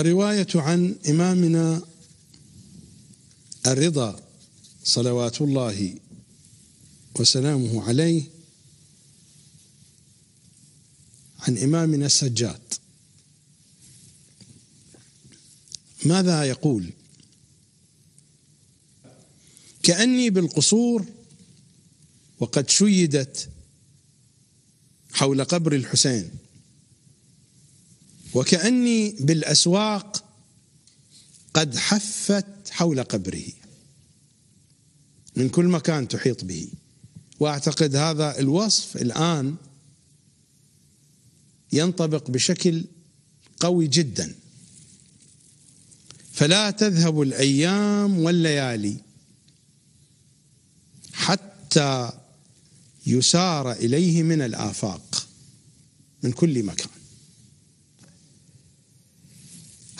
الرواية عن إمامنا الرضا صلوات الله وسلامه عليه عن إمامنا السجاد ماذا يقول كأني بالقصور وقد شيدت حول قبر الحسين وكأني بالأسواق قد حفت حول قبره من كل مكان تحيط به واعتقد هذا الوصف الان ينطبق بشكل قوي جدا فلا تذهب الايام والليالي حتى يسار اليه من الافاق من كل مكان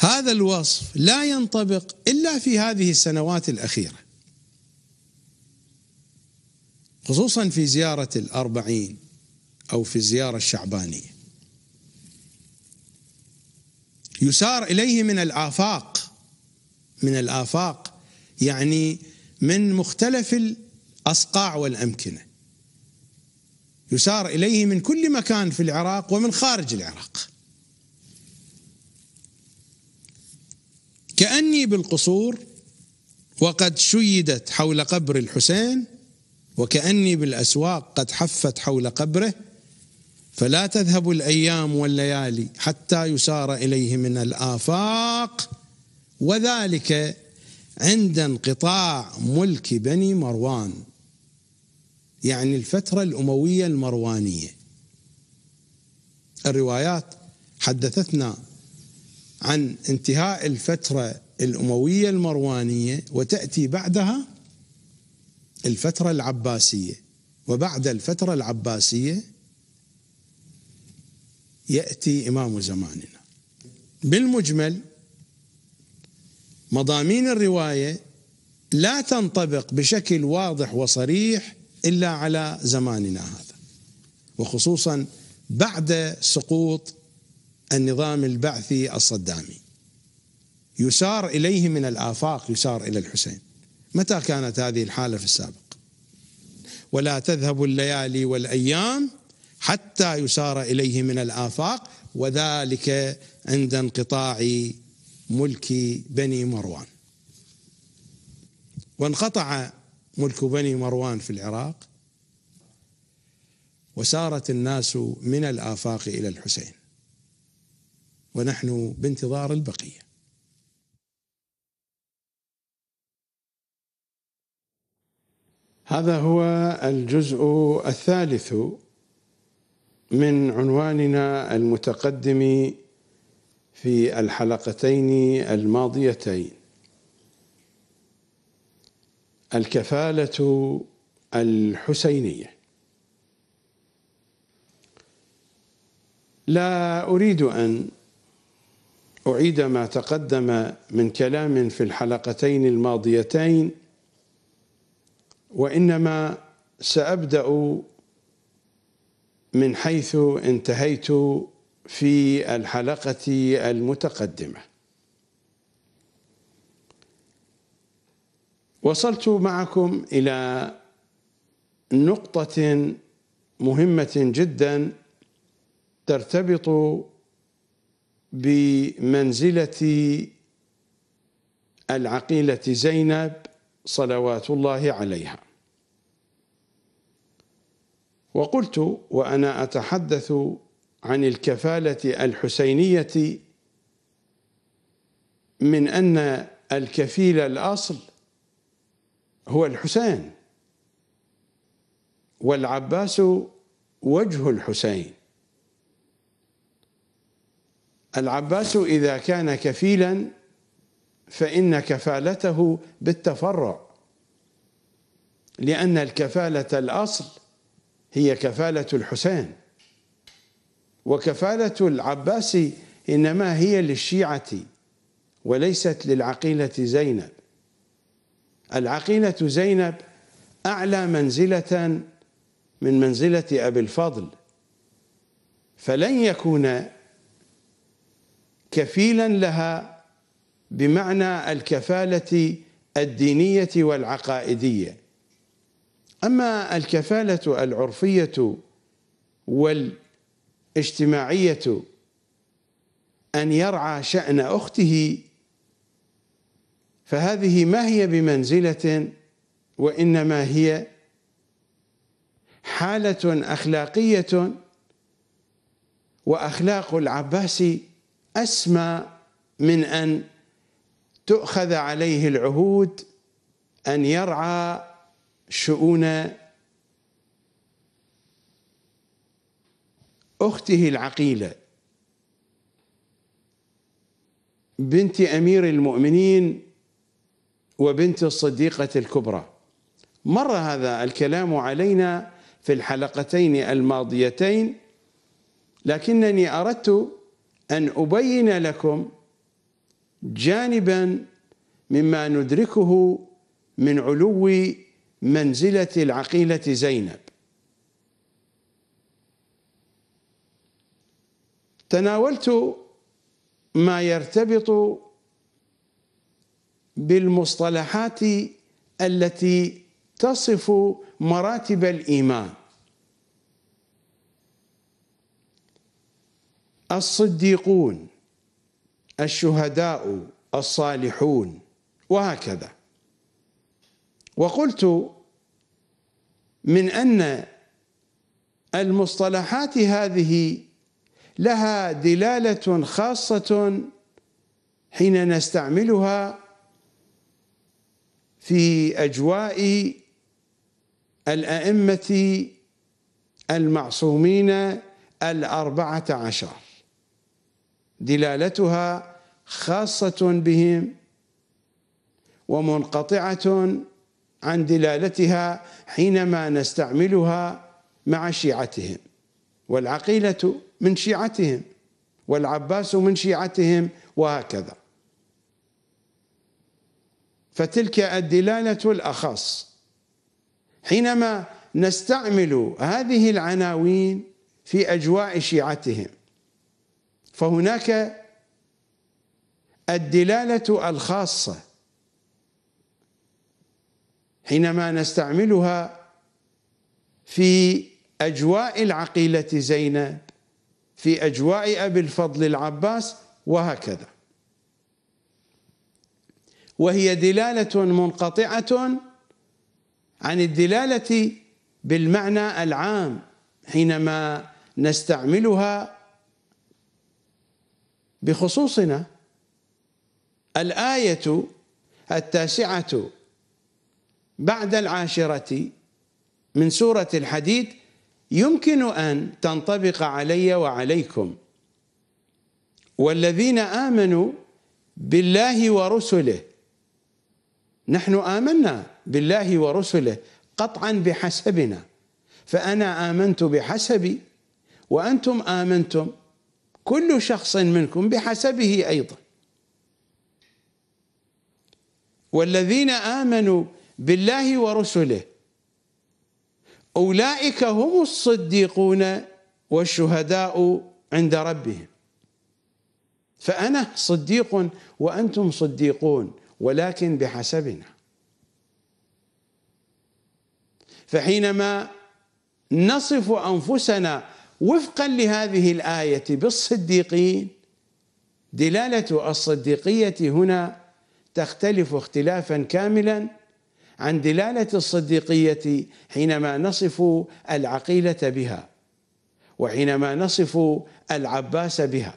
هذا الوصف لا ينطبق الا في هذه السنوات الاخيره خصوصا في زياره الاربعين او في الزياره الشعبانيه يسار اليه من الافاق من الافاق يعني من مختلف الاصقاع والامكنه يسار اليه من كل مكان في العراق ومن خارج العراق كأني بالقصور وقد شيدت حول قبر الحسين وكأني بالأسواق قد حفت حول قبره فلا تذهب الأيام والليالي حتى يسار إليه من الآفاق وذلك عند انقطاع ملك بني مروان يعني الفترة الأموية المروانية الروايات حدثتنا عن انتهاء الفترة الأموية المروانية وتأتي بعدها الفترة العباسية وبعد الفترة العباسية يأتي إمام زماننا بالمجمل مضامين الرواية لا تنطبق بشكل واضح وصريح إلا على زماننا هذا وخصوصا بعد سقوط النظام البعثي الصدامي يسار اليه من الافاق يسار الى الحسين متى كانت هذه الحاله في السابق ولا تذهب الليالي والايام حتى يسار اليه من الافاق وذلك عند انقطاع ملك بني مروان وانقطع ملك بني مروان في العراق وسارت الناس من الافاق الى الحسين ونحن بانتظار البقيه هذا هو الجزء الثالث من عنواننا المتقدم في الحلقتين الماضيتين الكفاله الحسينيه لا اريد ان أعيد ما تقدم من كلام في الحلقتين الماضيتين وإنما سأبدأ من حيث انتهيت في الحلقة المتقدمة وصلت معكم إلى نقطة مهمة جدا ترتبط بمنزلة العقيلة زينب صلوات الله عليها وقلت وأنا أتحدث عن الكفالة الحسينية من أن الكفيل الأصل هو الحسين والعباس وجه الحسين العباس إذا كان كفيلا فإن كفالته بالتفرع لأن الكفالة الأصل هي كفالة الحسين وكفالة العباس إنما هي للشيعة وليست للعقيلة زينب العقيلة زينب أعلى منزلة من منزلة أبي الفضل فلن يكون كفيلا لها بمعنى الكفاله الدينيه والعقائديه اما الكفاله العرفيه والاجتماعيه ان يرعى شان اخته فهذه ما هي بمنزله وانما هي حاله اخلاقيه واخلاق العباسي اسمى من ان تؤخذ عليه العهود ان يرعى شؤون اخته العقيله بنت امير المؤمنين وبنت الصديقه الكبرى مر هذا الكلام علينا في الحلقتين الماضيتين لكنني اردت أن أبين لكم جانبا مما ندركه من علو منزلة العقيلة زينب تناولت ما يرتبط بالمصطلحات التي تصف مراتب الإيمان الصديقون الشهداء الصالحون وهكذا وقلت من ان المصطلحات هذه لها دلاله خاصه حين نستعملها في اجواء الائمه المعصومين الاربعه عشر دلالتها خاصة بهم ومنقطعة عن دلالتها حينما نستعملها مع شيعتهم والعقيلة من شيعتهم والعباس من شيعتهم وهكذا فتلك الدلالة الأخص حينما نستعمل هذه العناوين في أجواء شيعتهم فهناك الدلاله الخاصه حينما نستعملها في اجواء العقيله زينب في اجواء ابي الفضل العباس وهكذا وهي دلاله منقطعه عن الدلاله بالمعنى العام حينما نستعملها بخصوصنا الايه التاسعه بعد العاشره من سوره الحديد يمكن ان تنطبق علي وعليكم والذين امنوا بالله ورسله نحن امنا بالله ورسله قطعا بحسبنا فانا امنت بحسبي وانتم امنتم كل شخص منكم بحسبه ايضا والذين امنوا بالله ورسله اولئك هم الصديقون والشهداء عند ربهم فانا صديق وانتم صديقون ولكن بحسبنا فحينما نصف انفسنا وفقا لهذه الآية بالصديقين دلالة الصديقية هنا تختلف اختلافا كاملا عن دلالة الصديقية حينما نصف العقيلة بها وحينما نصف العباس بها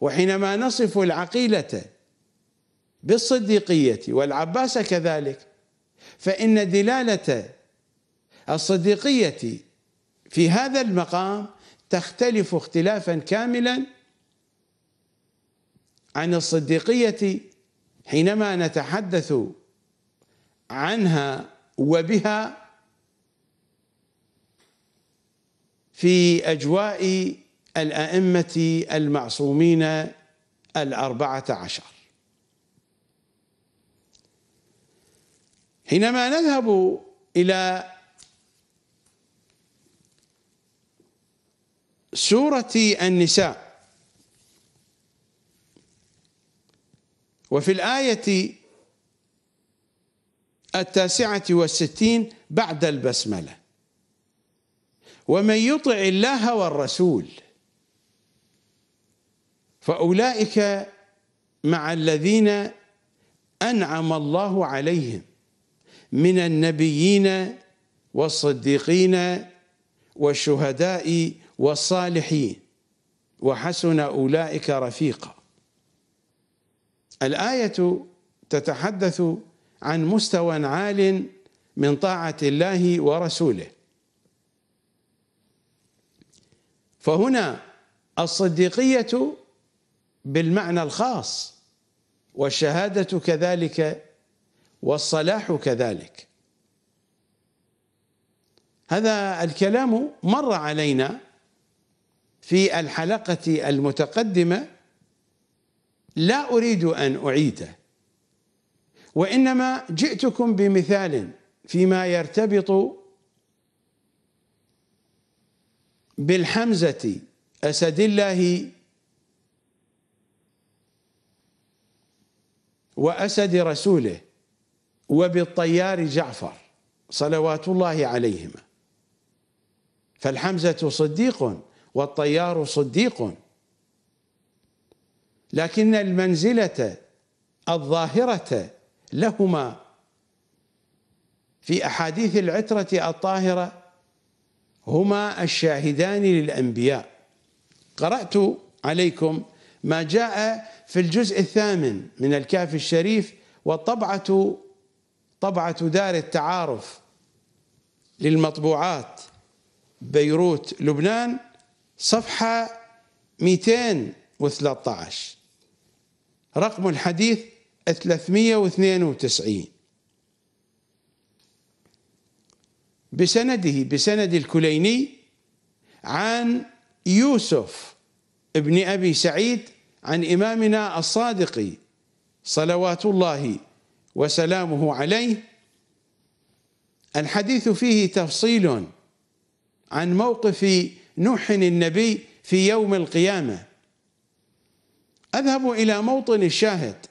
وحينما نصف العقيلة بالصديقية والعباس كذلك فإن دلالة الصديقية في هذا المقام تختلف اختلافا كاملا عن الصديقية حينما نتحدث عنها وبها في أجواء الأئمة المعصومين الأربعة عشر حينما نذهب إلى سورة النساء وفي الآية التاسعة والستين بعد البسملة ومن يطع الله والرسول فأولئك مع الذين أنعم الله عليهم من النبيين والصديقين والشهداء والصالحين وحسن أولئك رفيقا الآية تتحدث عن مستوى عال من طاعة الله ورسوله فهنا الصديقية بالمعنى الخاص والشهادة كذلك والصلاح كذلك هذا الكلام مر علينا في الحلقة المتقدمة لا أريد أن أعيده وإنما جئتكم بمثال فيما يرتبط بالحمزة أسد الله وأسد رسوله وبالطيار جعفر صلوات الله عليهما فالحمزة صديق والطيار صديق لكن المنزلة الظاهرة لهما في أحاديث العترة الطاهرة هما الشاهدان للأنبياء قرأت عليكم ما جاء في الجزء الثامن من الكاف الشريف والطبعة طبعة دار التعارف للمطبوعات بيروت لبنان صفحة 213 رقم الحديث 392 بسنده بسند الكليني عن يوسف ابن أبي سعيد عن إمامنا الصادق صلوات الله وسلامه عليه الحديث فيه تفصيل عن موقف نحن النبي في يوم القيامة أذهب إلى موطن الشاهد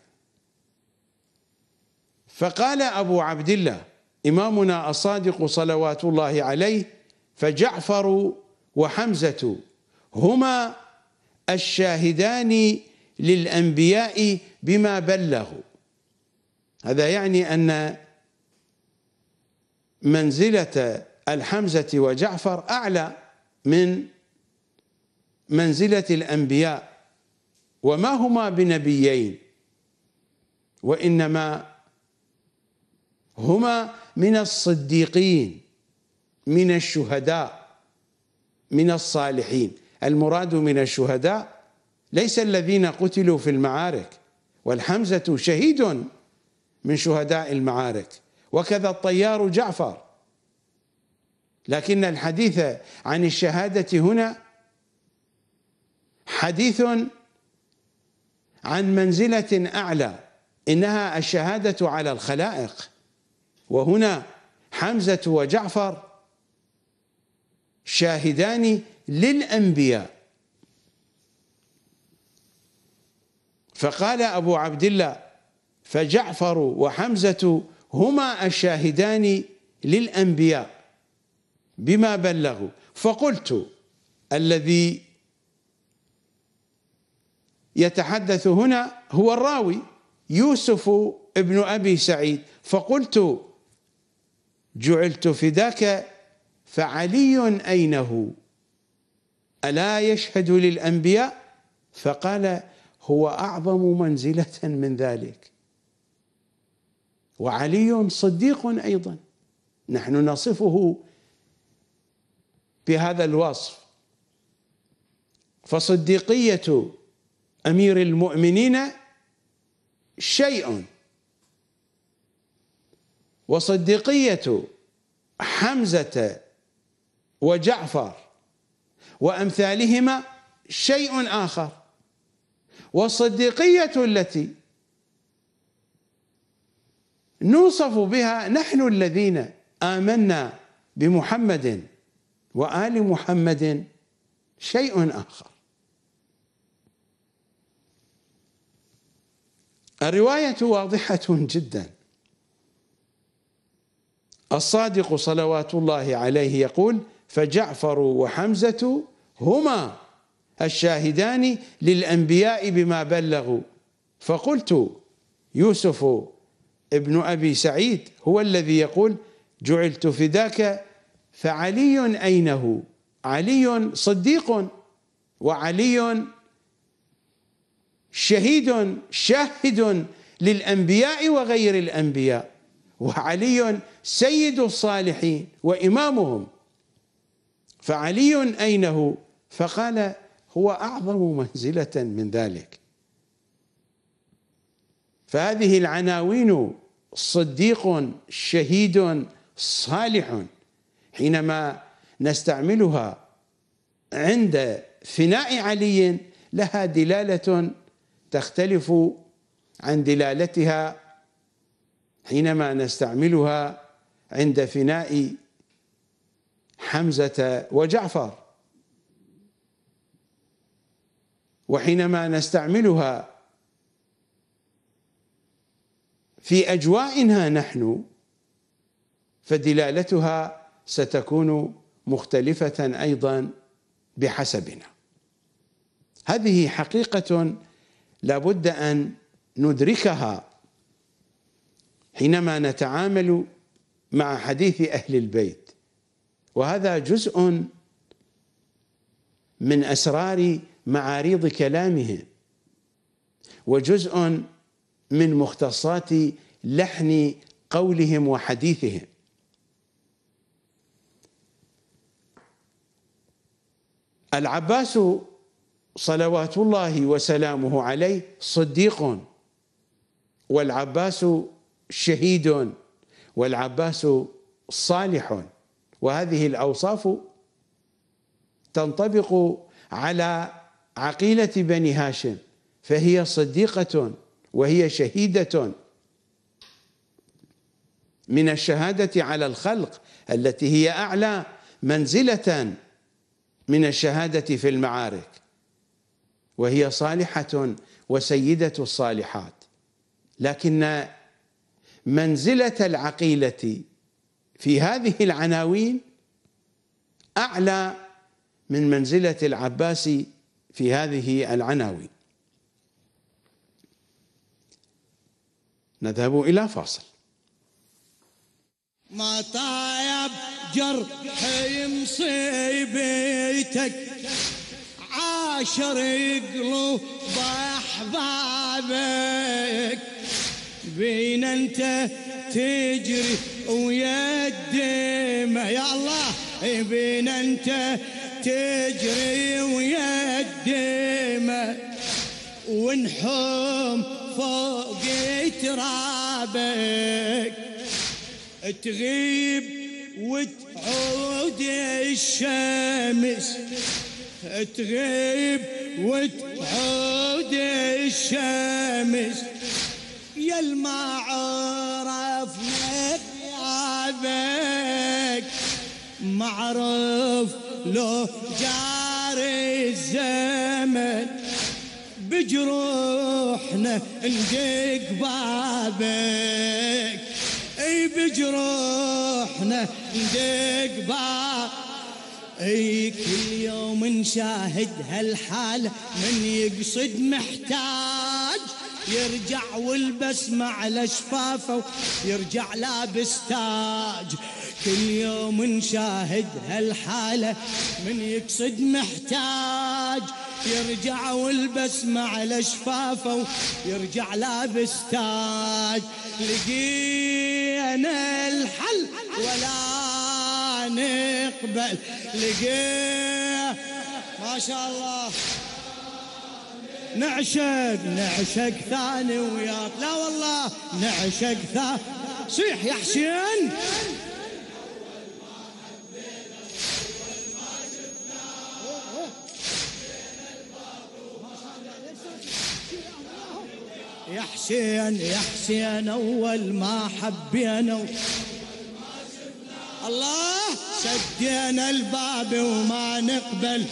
فقال أبو عبد الله إمامنا الصادق صلوات الله عليه فجعفر وحمزة هما الشاهدان للأنبياء بما بلغوا هذا يعني أن منزلة الحمزة وجعفر أعلى من منزلة الأنبياء وما هما بنبيين وإنما هما من الصديقين من الشهداء من الصالحين المراد من الشهداء ليس الذين قتلوا في المعارك والحمزة شهيد من شهداء المعارك وكذا الطيار جعفر لكن الحديث عن الشهادة هنا حديث عن منزلة أعلى إنها الشهادة على الخلائق وهنا حمزة وجعفر شاهدان للأنبياء فقال أبو عبد الله فجعفر وحمزة هما الشاهدان للأنبياء بما بلغوا فقلت الذي يتحدث هنا هو الراوي يوسف ابن ابي سعيد فقلت جعلت فداك فعلي اين هو الا يشهد للانبياء فقال هو اعظم منزله من ذلك وعلي صديق ايضا نحن نصفه بهذا الوصف فصديقية أمير المؤمنين شيء وصديقية حمزة وجعفر وأمثالهما شيء آخر والصديقية التي نوصف بها نحن الذين آمنا بمحمد وال محمد شيء اخر الروايه واضحه جدا الصادق صلوات الله عليه يقول فجعفر وحمزه هما الشاهدان للانبياء بما بلغوا فقلت يوسف ابن ابي سعيد هو الذي يقول جعلت فداك فعلي أين هو علي صديق وعلي شهيد شاهد للأنبياء وغير الأنبياء وعلي سيد الصالحين وإمامهم فعلي أين هو فقال هو أعظم منزلة من ذلك فهذه العناوين صديق شهيد صالح حينما نستعملها عند فناء علي لها دلاله تختلف عن دلالتها حينما نستعملها عند فناء حمزه وجعفر وحينما نستعملها في اجوائنا نحن فدلالتها ستكون مختلفة أيضا بحسبنا هذه حقيقة لابد أن ندركها حينما نتعامل مع حديث أهل البيت وهذا جزء من أسرار معاريض كلامهم وجزء من مختصات لحن قولهم وحديثهم العباس صلوات الله وسلامه عليه صديق والعباس شهيد والعباس صالح وهذه الاوصاف تنطبق على عقيله بني هاشم فهي صديقه وهي شهيده من الشهاده على الخلق التي هي اعلى منزله من الشهادة في المعارك وهي صالحة وسيدة الصالحات لكن منزلة العقيلة في هذه العناوين أعلى من منزلة العباس في هذه العناوين نذهب إلى فاصل ما طايب جرح بيتك عاشر قلوب احبابك بين انت تجري ويا الدمع يا الله بين انت تجري ويا الدمع ونحوم فوق ترابك تغيب وتعود الشمس تغيب وتعود الشمس يا ما عرفنا ما عرف لو جار الزمن بجروحنا ندق بابك بجروحنا طيب ندق بعض اي كل يوم نشاهد هالحالة من يقصد محتاج يرجع والبسمة على شفافه يرجع لابس تاج كل يوم نشاهد هالحالة من يقصد محتاج يرجع والبسمة على شفافه يرجع لابس تاج لقينا الحل ولا نقبل لقينا ما شاء الله نعشق نعشق ثاني وياك لا والله نعشق ثاني صيح يا حسين يا حسين يا حسين اول ما حبينا الله سدينا الباب وما نقبل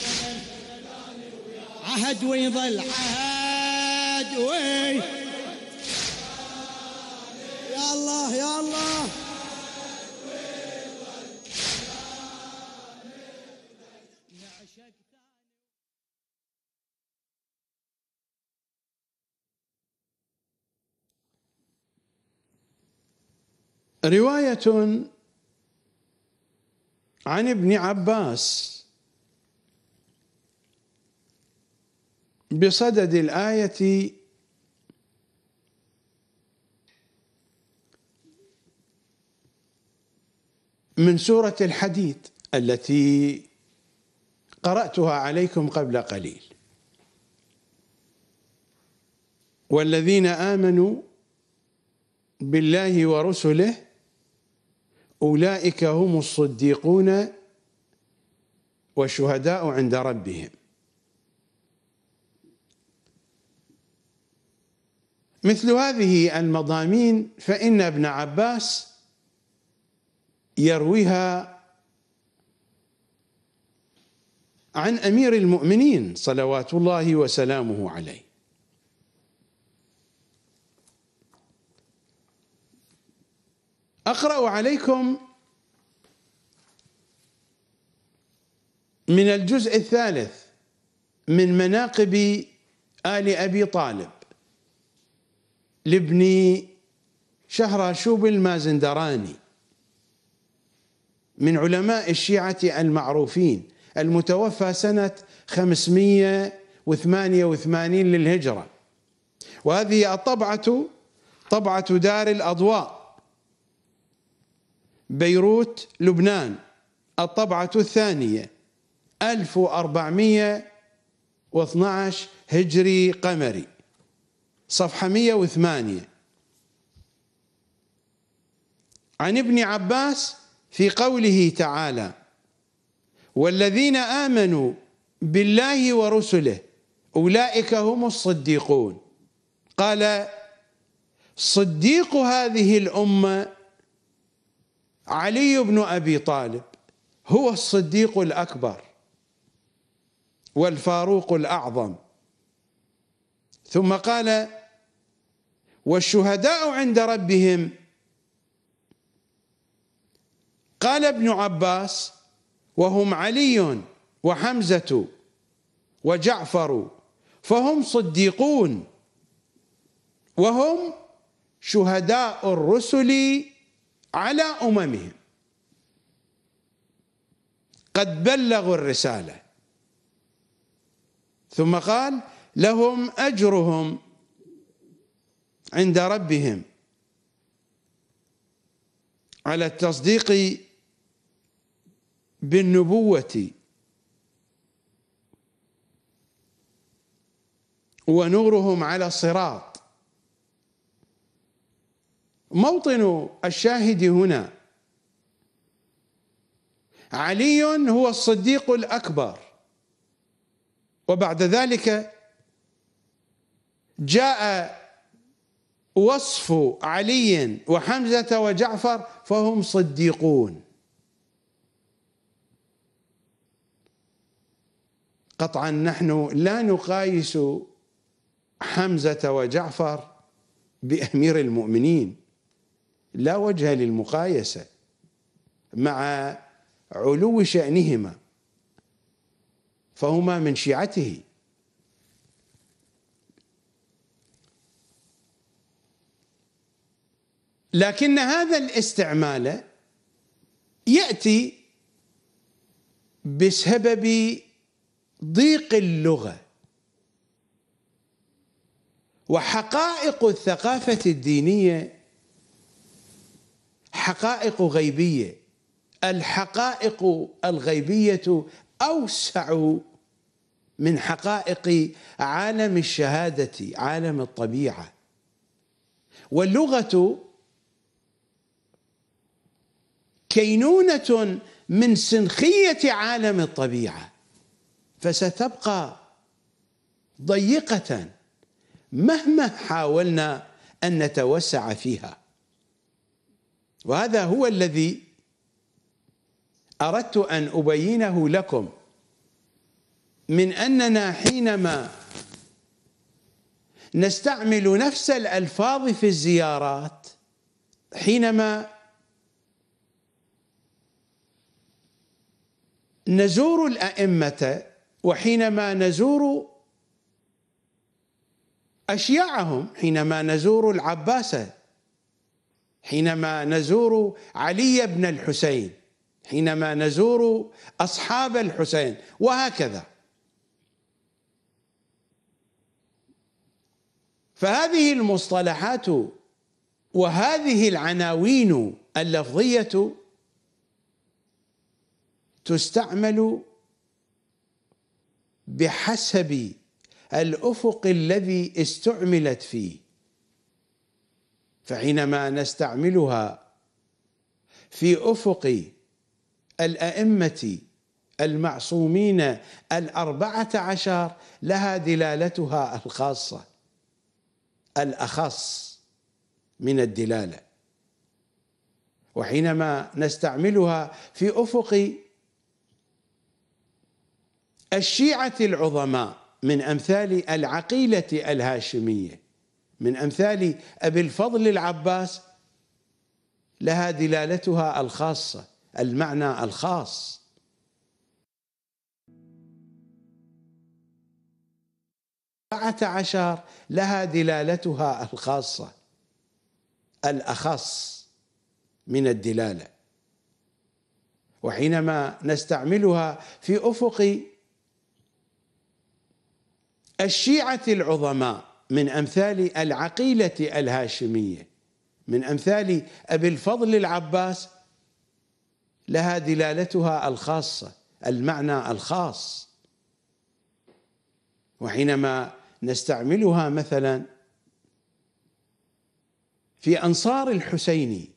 عهد ويظل عهد وي يا الله يا الله رواية عن ابن عباس بصدد الآية من سورة الحديد التي قرأتها عليكم قبل قليل والذين آمنوا بالله ورسله أولئك هم الصديقون والشهداء عند ربهم مثل هذه المضامين فإن ابن عباس يرويها عن أمير المؤمنين صلوات الله وسلامه عليه أقرأ عليكم من الجزء الثالث من مناقب آل أبي طالب لابني شهراشوب المازندراني من علماء الشيعة المعروفين المتوفى سنة 588 للهجرة وهذه الطبعة طبعة دار الأضواء بيروت لبنان الطبعة الثانية 1412 هجري قمري صفحة 108 عن ابن عباس في قوله تعالى والذين آمنوا بالله ورسله أولئك هم الصديقون قال صديق هذه الأمة علي بن أبي طالب هو الصديق الأكبر والفاروق الأعظم ثم قال والشهداء عند ربهم قال ابن عباس وهم علي وحمزة وجعفر فهم صديقون وهم شهداء الرسل على أممهم قد بلغوا الرسالة ثم قال لهم أجرهم عند ربهم على التصديق بالنبوة ونورهم على الصراط موطن الشاهد هنا علي هو الصديق الأكبر وبعد ذلك جاء وصف علي وحمزة وجعفر فهم صديقون قطعا نحن لا نقايس حمزة وجعفر بأمير المؤمنين لا وجه للمقايسة مع علو شأنهما فهما من شيعته لكن هذا الاستعمال ياتي بسبب ضيق اللغه وحقائق الثقافه الدينيه حقائق غيبيه الحقائق الغيبيه اوسع من حقائق عالم الشهاده عالم الطبيعه واللغه كينونه من سنخيه عالم الطبيعه فستبقى ضيقه مهما حاولنا ان نتوسع فيها وهذا هو الذي اردت ان ابينه لكم من اننا حينما نستعمل نفس الالفاظ في الزيارات حينما نزور الائمه وحينما نزور اشياعهم حينما نزور العباسه حينما نزور علي بن الحسين حينما نزور اصحاب الحسين وهكذا فهذه المصطلحات وهذه العناوين اللفظيه تستعمل بحسب الافق الذي استعملت فيه فحينما نستعملها في افق الائمه المعصومين الاربعه عشر لها دلالتها الخاصه الاخص من الدلاله وحينما نستعملها في افق الشيعة العظماء من أمثال العقيلة الهاشمية من أمثال أبي الفضل العباس لها دلالتها الخاصة المعنى الخاص عشر لها دلالتها الخاصة الأخص من الدلالة وحينما نستعملها في أفق الشيعة العظماء من أمثال العقيلة الهاشمية من أمثال أبي الفضل العباس لها دلالتها الخاصة المعنى الخاص وحينما نستعملها مثلا في أنصار الحسيني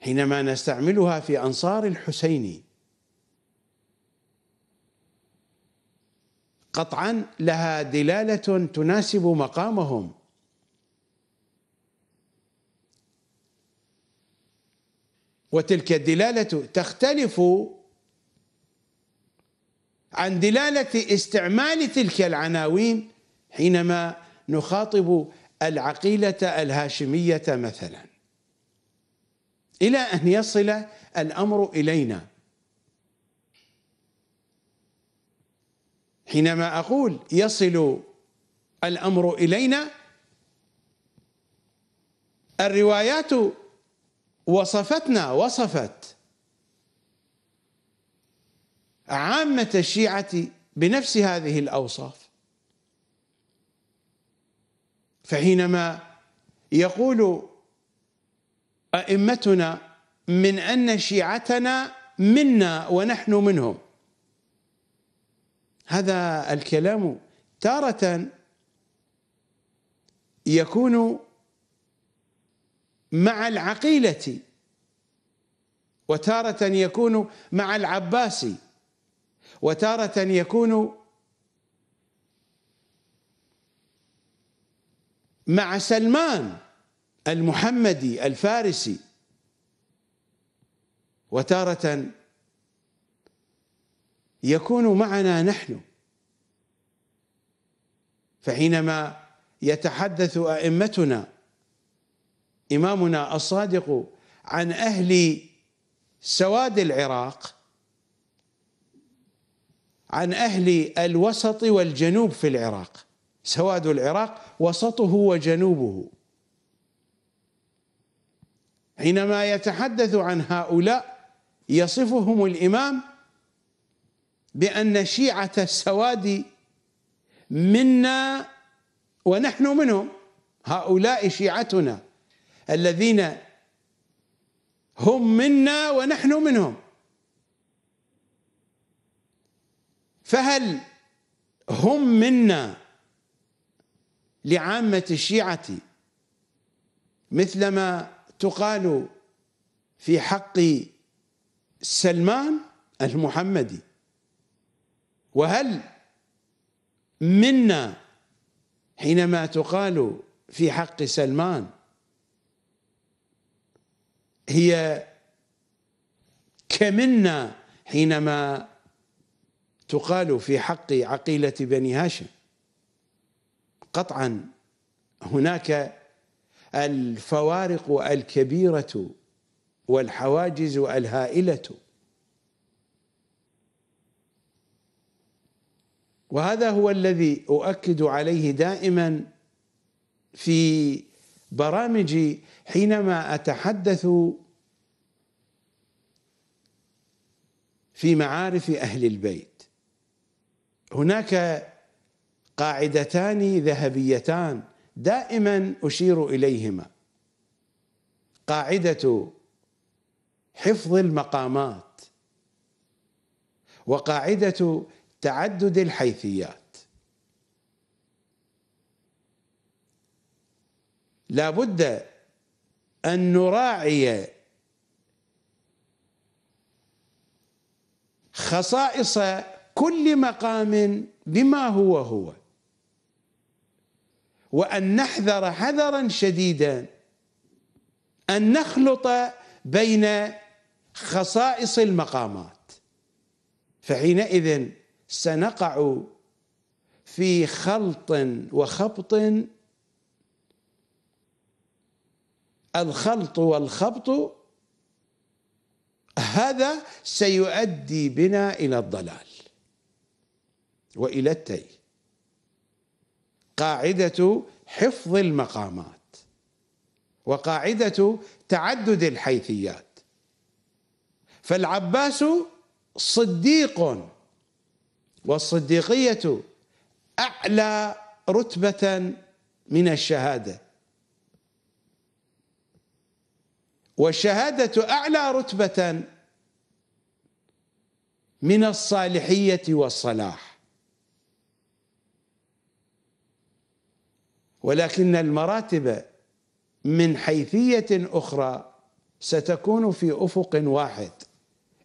حينما نستعملها في أنصار الحسيني قطعا لها دلاله تناسب مقامهم وتلك الدلاله تختلف عن دلاله استعمال تلك العناوين حينما نخاطب العقيله الهاشميه مثلا الى ان يصل الامر الينا حينما اقول يصل الامر الينا الروايات وصفتنا وصفت عامه الشيعه بنفس هذه الاوصاف فحينما يقول ائمتنا من ان شيعتنا منا ونحن منهم هذا الكلام تارة يكون مع العقيلة وتارة يكون مع العباسي وتارة يكون مع سلمان المحمدي الفارسي وتارة يكون معنا نحن فحينما يتحدث ائمتنا امامنا الصادق عن اهل سواد العراق عن اهل الوسط والجنوب في العراق سواد العراق وسطه وجنوبه حينما يتحدث عن هؤلاء يصفهم الامام بأن شيعة السواد منا ونحن منهم هؤلاء شيعتنا الذين هم منا ونحن منهم فهل هم منا لعامة الشيعة مثلما تقال في حق سلمان المحمدي وهل منا حينما تقال في حق سلمان هي كمنا حينما تقال في حق عقيلة بني هاشم قطعا هناك الفوارق الكبيرة والحواجز الهائلة وهذا هو الذي اؤكد عليه دائما في برامجي حينما اتحدث في معارف اهل البيت هناك قاعدتان ذهبيتان دائما اشير اليهما قاعده حفظ المقامات وقاعده تعدد الحيثيات لابد أن نراعي خصائص كل مقام بما هو هو وأن نحذر حذرا شديدا أن نخلط بين خصائص المقامات فحينئذ سنقع في خلط وخبط الخلط والخبط هذا سيؤدي بنا الى الضلال والى التي قاعده حفظ المقامات وقاعده تعدد الحيثيات فالعباس صديق والصديقية أعلى رتبة من الشهادة والشهادة أعلى رتبة من الصالحية والصلاح ولكن المراتب من حيثية أخرى ستكون في أفق واحد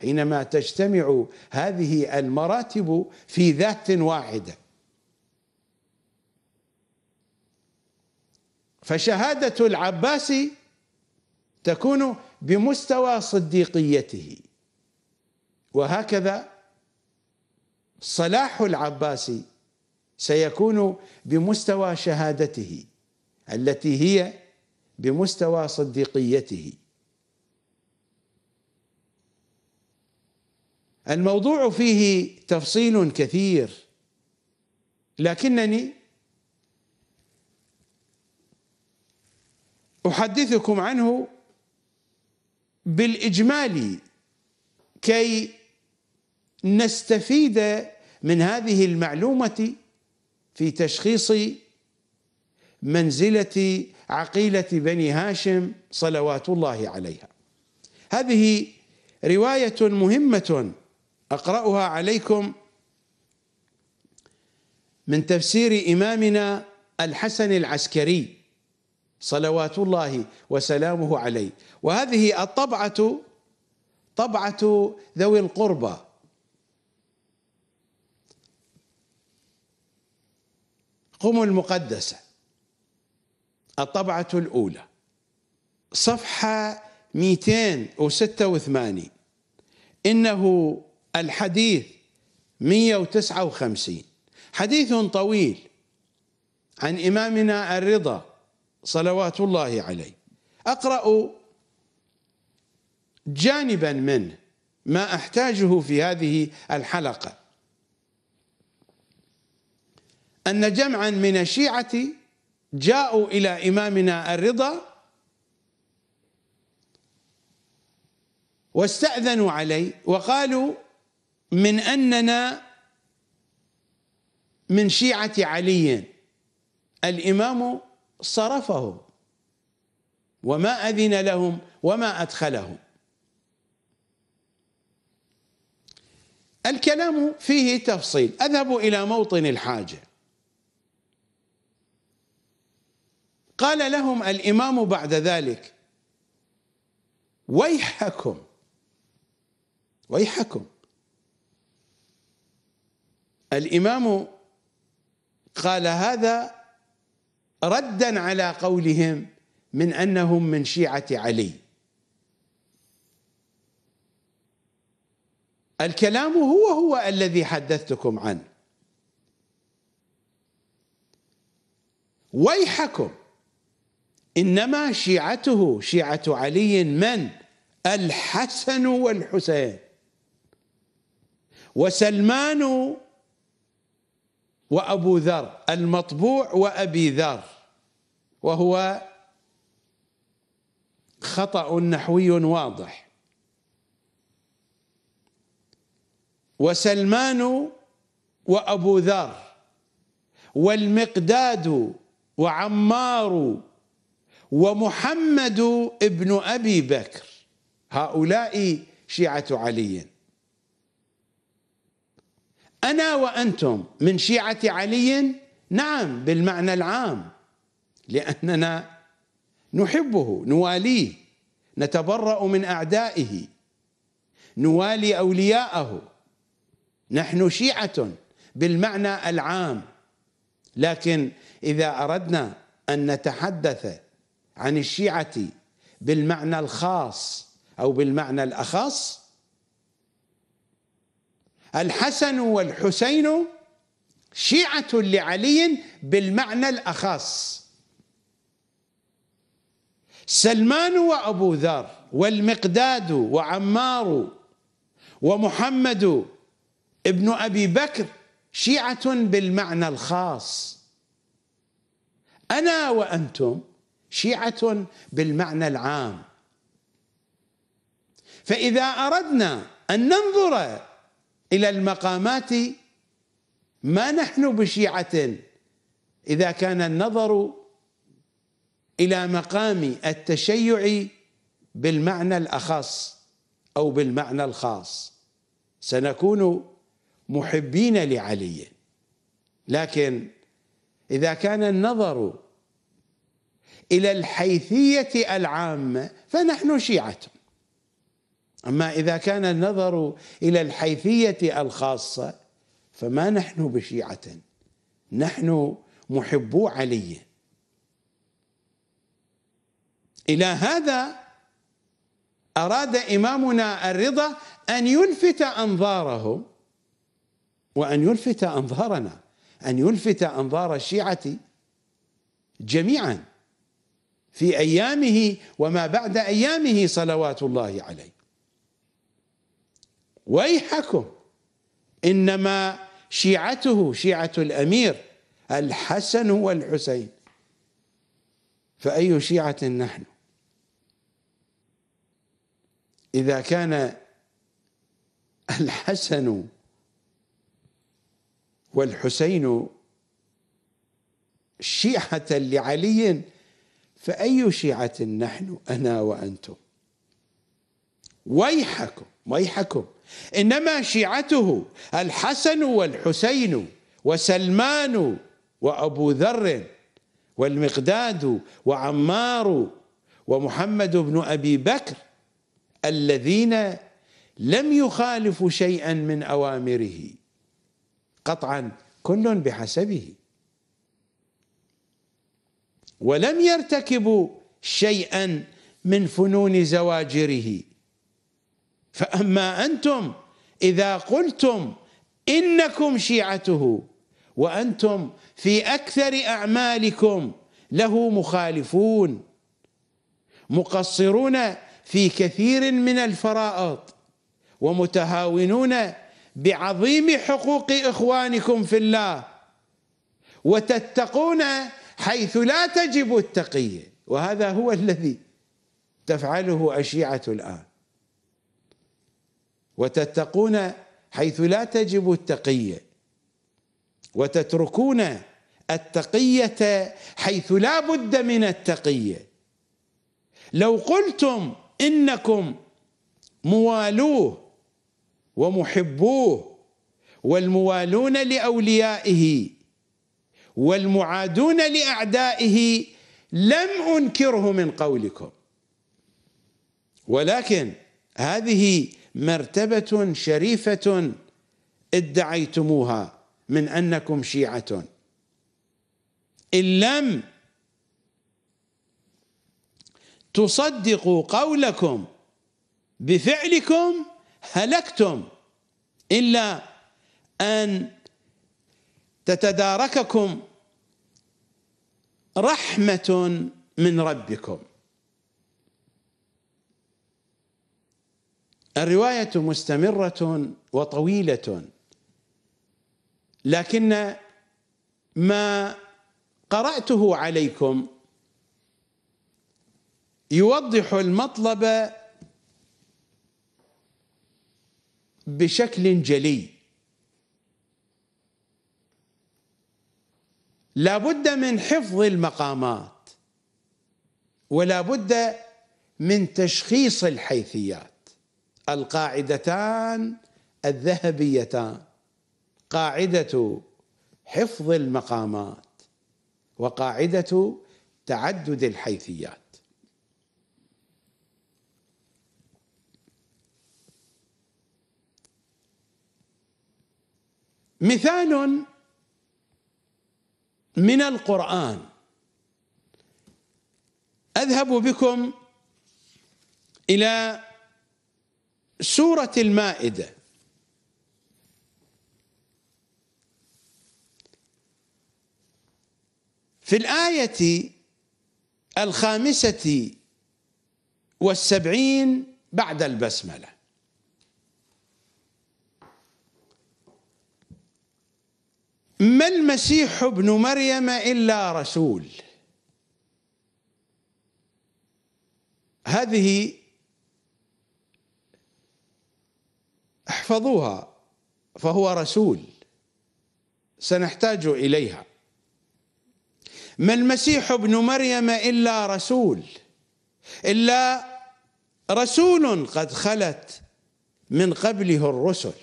حينما تجتمع هذه المراتب في ذات واحده فشهاده العباس تكون بمستوى صديقيته وهكذا صلاح العباس سيكون بمستوى شهادته التي هي بمستوى صديقيته الموضوع فيه تفصيل كثير لكنني احدثكم عنه بالاجمال كي نستفيد من هذه المعلومه في تشخيص منزله عقيله بني هاشم صلوات الله عليها هذه روايه مهمه أقرأها عليكم من تفسير إمامنا الحسن العسكري صلوات الله وسلامه عليه وهذه الطبعة طبعة ذوي القربى قم المقدسة الطبعة الأولى صفحة 286 إنه الحديث 159 حديث طويل عن إمامنا الرضا صلوات الله عليه أقرأ جانبا منه ما أحتاجه في هذه الحلقة أن جمعا من الشيعة جاءوا إلى إمامنا الرضا واستأذنوا عليه وقالوا من أننا من شيعة علي الإمام صرفهم وما أذن لهم وما أدخلهم الكلام فيه تفصيل أذهب إلى موطن الحاجة قال لهم الإمام بعد ذلك ويحكم ويحكم الإمام قال هذا ردا على قولهم من أنهم من شيعة علي الكلام هو هو الذي حدثتكم عنه ويحكم انما شيعته شيعه علي من الحسن والحسين وسلمان وأبو ذر المطبوع وأبي ذر وهو خطأ نحوي واضح وسلمان وأبو ذر والمقداد وعمار ومحمد ابن أبي بكر هؤلاء شيعة علي أنا وأنتم من شيعة علي نعم بالمعنى العام لأننا نحبه نواليه نتبرأ من أعدائه نوالي أولياءه نحن شيعة بالمعنى العام لكن إذا أردنا أن نتحدث عن الشيعة بالمعنى الخاص أو بالمعنى الأخص الحسن والحسين شيعة لعلي بالمعنى الأخص سلمان وأبو ذر والمقداد وعمار ومحمد ابن أبي بكر شيعة بالمعنى الخاص أنا وأنتم شيعة بالمعنى العام فإذا أردنا أن ننظر إلى المقامات ما نحن بشيعة إذا كان النظر إلى مقام التشيع بالمعنى الأخص أو بالمعنى الخاص سنكون محبين لعلي لكن إذا كان النظر إلى الحيثية العامة فنحن شيعة أما إذا كان النظر إلى الحيثية الخاصة فما نحن بشيعة نحن محبو علي إلى هذا أراد إمامنا الرضا أن يلفت أنظارهم وأن يلفت أنظارنا أن يلفت أنظار الشيعة جميعا في أيامه وما بعد أيامه صلوات الله عليه ويحكم انما شيعته شيعه الامير الحسن والحسين فاي شيعه نحن اذا كان الحسن والحسين شيعه لعلي فاي شيعه نحن انا وانتم ويحكم ويحكم انما شيعته الحسن والحسين وسلمان وابو ذر والمقداد وعمار ومحمد بن ابي بكر الذين لم يخالفوا شيئا من اوامره قطعا كل بحسبه ولم يرتكبوا شيئا من فنون زواجره فأما أنتم إذا قلتم إنكم شيعته وأنتم في أكثر أعمالكم له مخالفون مقصرون في كثير من الفرائض ومتهاونون بعظيم حقوق إخوانكم في الله وتتقون حيث لا تجب التقية وهذا هو الذي تفعله الشيعة الآن وتتقون حيث لا تجب التقية وتتركون التقية حيث لا بد من التقية لو قلتم إنكم موالوه ومحبوه والموالون لأوليائه والمعادون لأعدائه لم أنكره من قولكم ولكن هذه مرتبه شريفه ادعيتموها من انكم شيعه ان لم تصدقوا قولكم بفعلكم هلكتم الا ان تتدارككم رحمه من ربكم الروايه مستمره وطويله لكن ما قراته عليكم يوضح المطلب بشكل جلي لا بد من حفظ المقامات ولا بد من تشخيص الحيثيات القاعدتان الذهبيتان قاعده حفظ المقامات وقاعده تعدد الحيثيات مثال من القرآن أذهب بكم إلى سورة المائدة في الآية الخامسة والسبعين بعد البسملة ما المسيح ابن مريم إلا رسول هذه احفظوها فهو رسول سنحتاج اليها ما المسيح ابن مريم الا رسول الا رسول قد خلت من قبله الرسل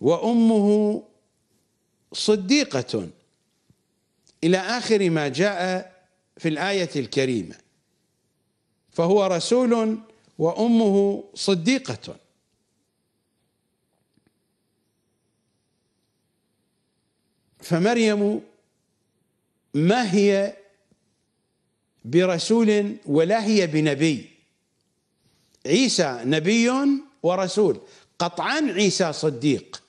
وامه صديقه الى اخر ما جاء في الايه الكريمه فهو رسول وامه صديقه فمريم ما هي برسول ولا هي بنبي عيسى نبي ورسول قطعا عيسى صديق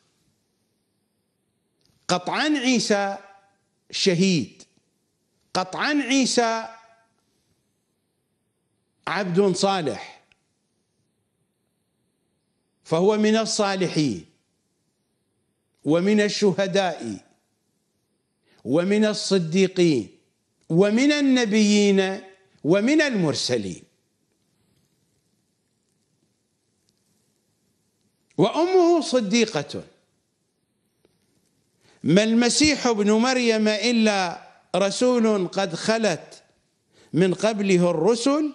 قطعا عيسى شهيد قطعا عيسى عبد صالح فهو من الصالحين ومن الشهداء ومن الصديقين ومن النبيين ومن المرسلين وامه صديقه ما المسيح ابن مريم الا رسول قد خلت من قبله الرسل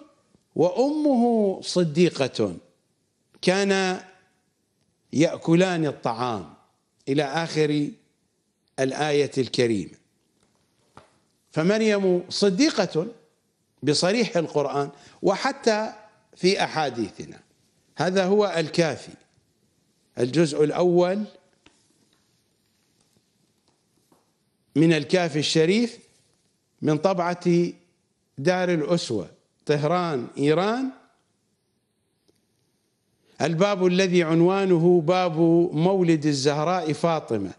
وامه صديقه كان ياكلان الطعام الى اخر الايه الكريمه فمريم صديقه بصريح القران وحتى في احاديثنا هذا هو الكافي الجزء الاول من الكافي الشريف من طبعه دار الاسوه طهران ايران الباب الذي عنوانه باب مولد الزهراء فاطمة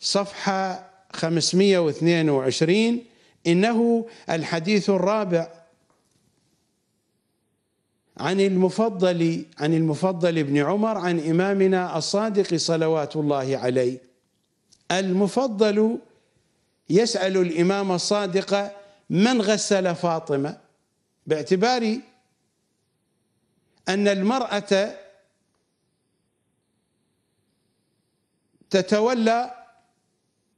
صفحة 522 إنه الحديث الرابع عن المفضل عن المفضل بن عمر عن إمامنا الصادق صلوات الله عليه المفضل يسأل الإمام الصادق من غسل فاطمة باعتبار أن المرأة تتولى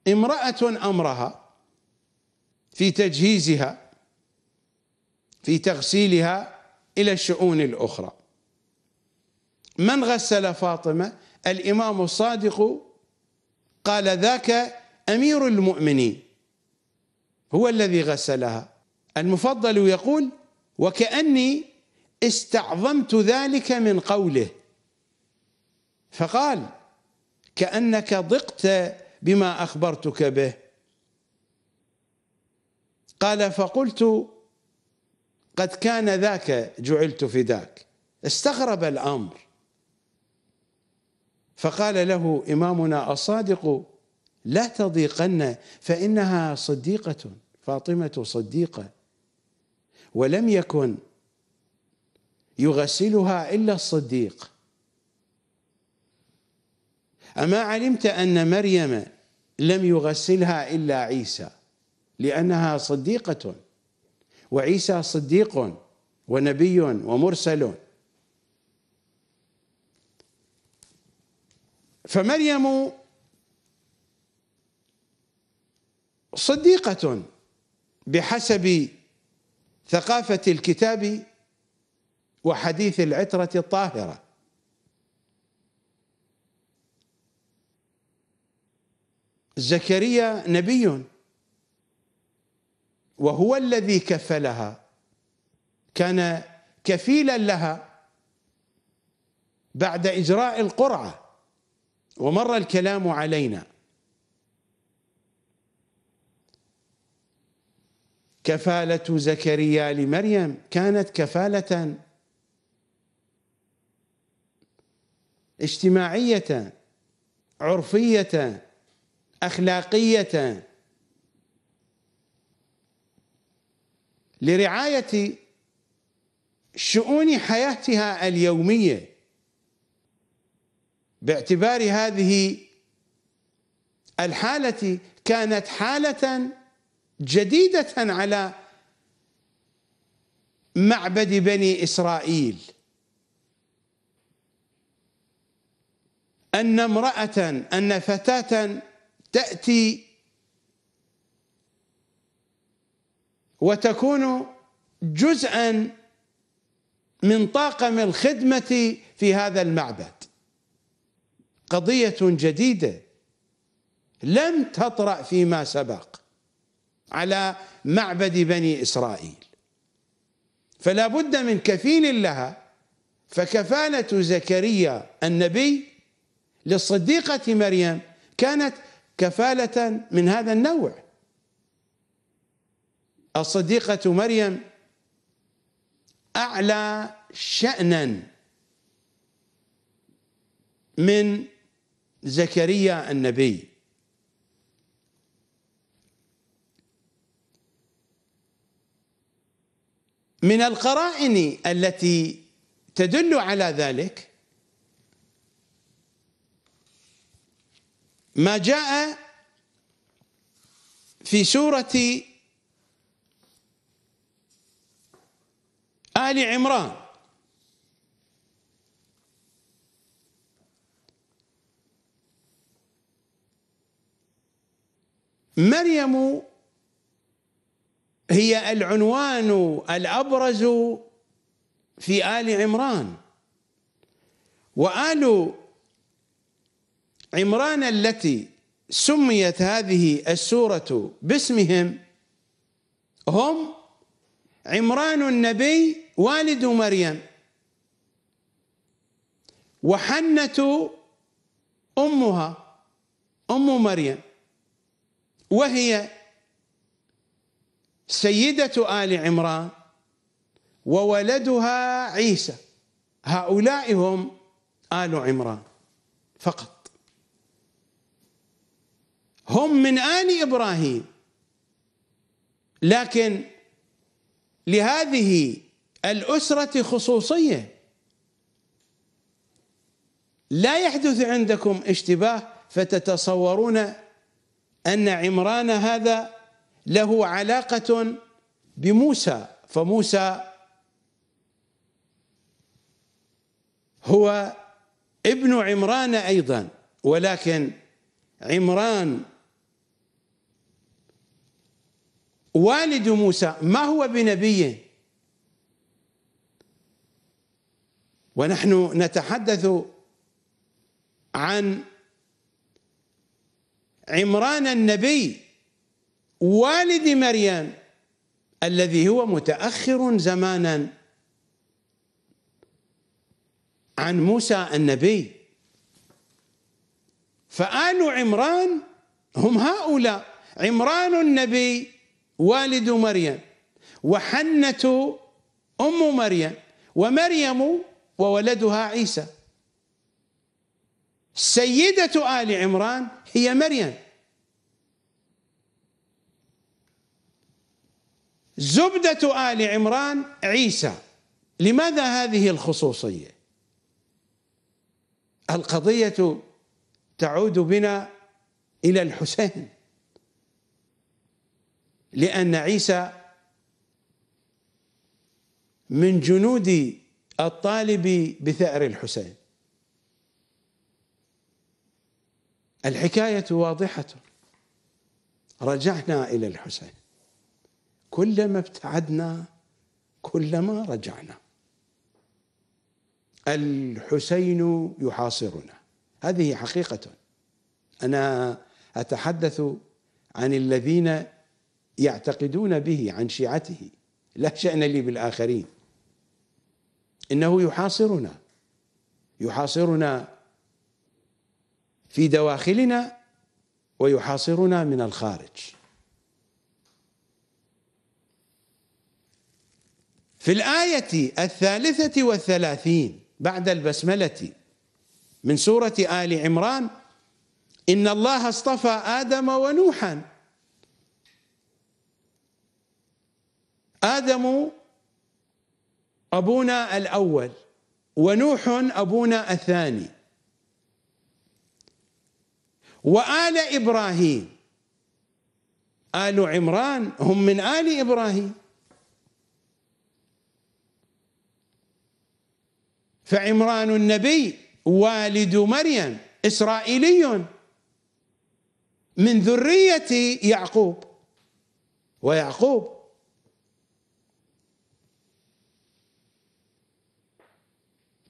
امرأة أمرها في تجهيزها في تغسيلها إلى الشؤون الأخرى من غسل فاطمة الإمام الصادق قال ذاك أمير المؤمنين هو الذي غسلها المفضل يقول وكأني استعظمت ذلك من قوله فقال كأنك ضقت بما أخبرتك به قال فقلت قد كان ذاك جعلت فداك استغرب الأمر فقال له إمامنا الصادق لا تضيقن فإنها صديقة فاطمة صديقة ولم يكن يغسلها إلا الصديق أما علمت أن مريم لم يغسلها إلا عيسى لأنها صديقة وعيسى صديق ونبي ومرسل فمريم صديقة بحسب ثقافة الكتاب وحديث العترة الطاهرة زكريا نبي وهو الذي كفلها كان كفيلا لها بعد إجراء القرعة ومر الكلام علينا كفالة زكريا لمريم كانت كفالة اجتماعية عرفية أخلاقية لرعاية شؤون حياتها اليومية باعتبار هذه الحالة كانت حالة جديدة على معبد بني إسرائيل أن امرأة أن فتاة تأتي وتكون جزءا من طاقم الخدمة في هذا المعبد قضية جديدة لم تطرأ فيما سبق على معبد بني إسرائيل فلا بد من كفيل لها فكفالة زكريا النبي للصديقة مريم كانت كفالة من هذا النوع الصديقة مريم أعلى شأنا من زكريا النبي من القرائن التي تدل على ذلك ما جاء في سورة آل عمران مريم هي العنوان الأبرز في آل عمران وآل عمران التي سميت هذه السورة باسمهم هم عمران النبي والد مريم وحنة أمها أم مريم وهي سيدة آل عمران وولدها عيسى هؤلاء هم آل عمران فقط هم من آل إبراهيم لكن لهذه الأسرة خصوصية لا يحدث عندكم اشتباه فتتصورون أن عمران هذا له علاقة بموسى فموسى هو ابن عمران أيضا ولكن عمران والد موسى ما هو بنبي ونحن نتحدث عن عمران النبي والد مريم الذي هو متاخر زمانا عن موسى النبي فآل عمران هم هؤلاء عمران النبي والد مريم وحنة أم مريم ومريم وولدها عيسى سيدة آل عمران هي مريم زبدة آل عمران عيسى لماذا هذه الخصوصية القضية تعود بنا إلى الحسين لأن عيسى من جنود الطالب بثأر الحسين الحكاية واضحة رجعنا إلى الحسين كلما ابتعدنا كلما رجعنا الحسين يحاصرنا هذه حقيقة أنا أتحدث عن الذين يعتقدون به عن شيعته لا شأن لي بالآخرين إنه يحاصرنا يحاصرنا في دواخلنا ويحاصرنا من الخارج في الآية الثالثة والثلاثين بعد البسملة من سورة آل عمران إن الله اصطفى آدم ونوحاً آدم أبونا الأول ونوح أبونا الثاني وآل إبراهيم آل عمران هم من آل إبراهيم فعمران النبي والد مريم إسرائيلي من ذرية يعقوب ويعقوب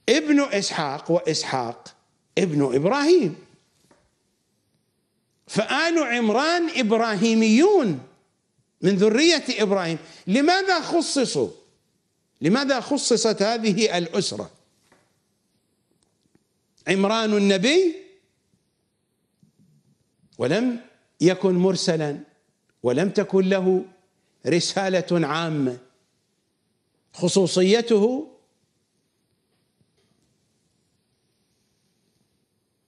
ابن اسحاق واسحاق ابن ابراهيم فآل عمران ابراهيميون من ذرية ابراهيم لماذا خصصوا؟ لماذا خصصت هذه الاسره؟ عمران النبي ولم يكن مرسلا ولم تكن له رساله عامه خصوصيته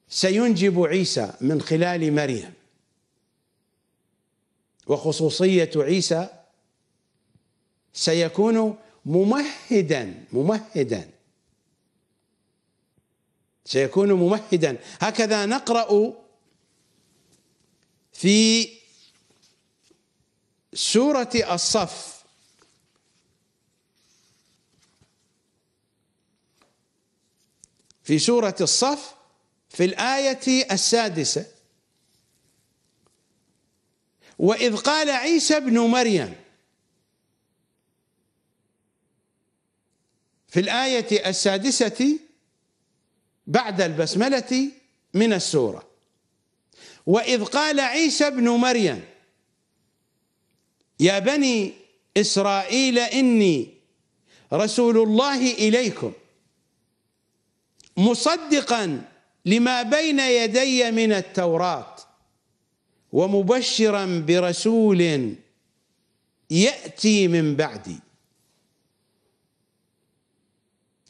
سينجب عيسى من خلال مريم وخصوصية عيسى سيكون ممهدا ممهدا سيكون ممهدا هكذا نقرأ في سورة الصف في سورة الصف في الآية السادسة وإذ قال عيسى ابن مريم في الآية السادسة بعد البسملة من السورة وإذ قال عيسى ابن مريم يا بني إسرائيل إني رسول الله إليكم مصدقا لما بين يدي من التوراة ومبشرا برسول يأتي من بعدي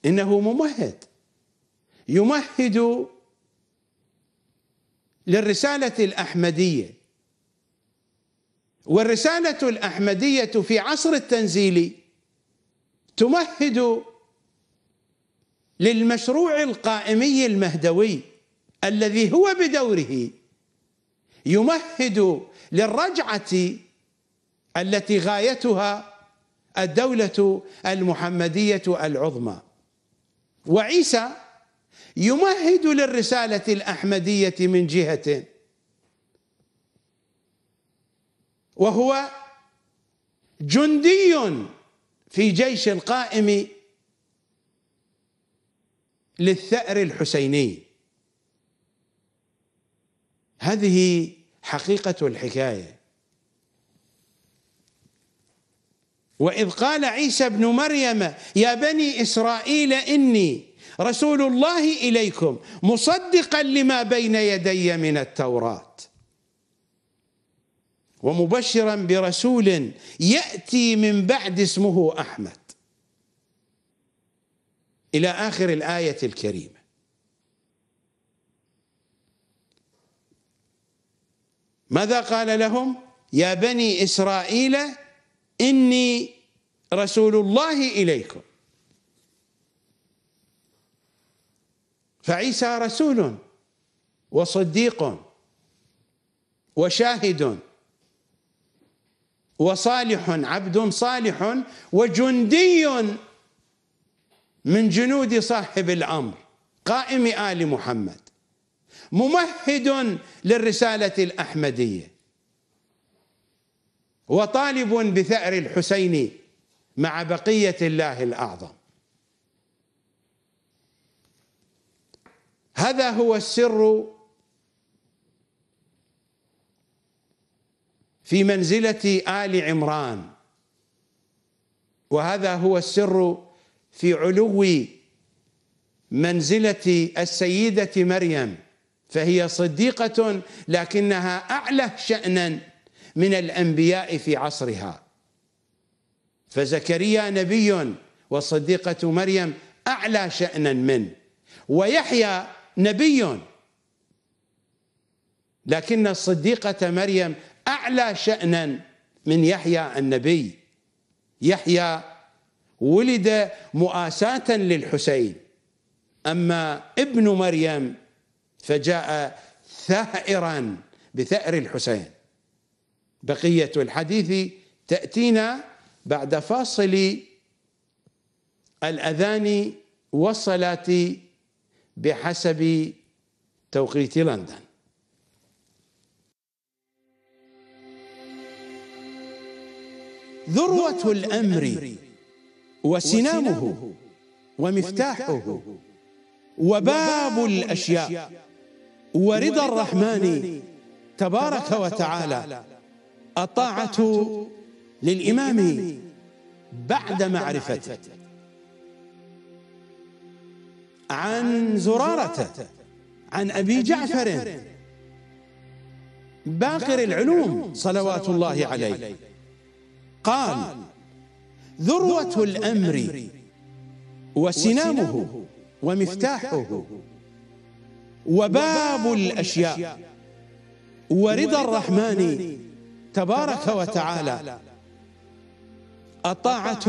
إنه ممهد يمهد للرسالة الأحمدية والرسالة الأحمدية في عصر التنزيل تمهد للمشروع القائمي المهدوي الذي هو بدوره يمهد للرجعه التي غايتها الدوله المحمديه العظمى وعيسى يمهد للرساله الاحمديه من جهه وهو جندي في جيش القائم للثأر الحسيني هذه حقيقة الحكاية وإذ قال عيسى ابن مريم يا بني إسرائيل إني رسول الله إليكم مصدقا لما بين يدي من التوراة ومبشرا برسول يأتي من بعد اسمه أحمد الى اخر الايه الكريمه ماذا قال لهم يا بني اسرائيل اني رسول الله اليكم فعيسى رسول وصديق وشاهد وصالح عبد صالح وجندي من جنود صاحب الامر قائم ال محمد ممهد للرساله الاحمديه وطالب بثأر الحسين مع بقية الله الأعظم هذا هو السر في منزلة آل عمران وهذا هو السر في علو منزلة السيدة مريم فهي صديقة لكنها أعلى شأنا من الأنبياء في عصرها فزكريا نبي وصديقة مريم أعلى شأنا من ويحيى نبي لكن الصديقة مريم أعلى شأنا من يحيى النبي يحيى ولد مؤاساة للحسين أما ابن مريم فجاء ثائرا بثأر الحسين بقية الحديث تأتينا بعد فاصل الأذان والصلاة بحسب توقيت لندن ذروة الأمر وسنامه ومفتاحه وباب الأشياء ورضا الرحمن تبارك وتعالى الطاعة للإمام بعد معرفته عن زرارة عن أبي جعفر باقر العلوم صلوات الله عليه قال ذروة الأمر وسنامه ومفتاحه وباب الأشياء ورضا الرحمن تبارك وتعالى الطاعة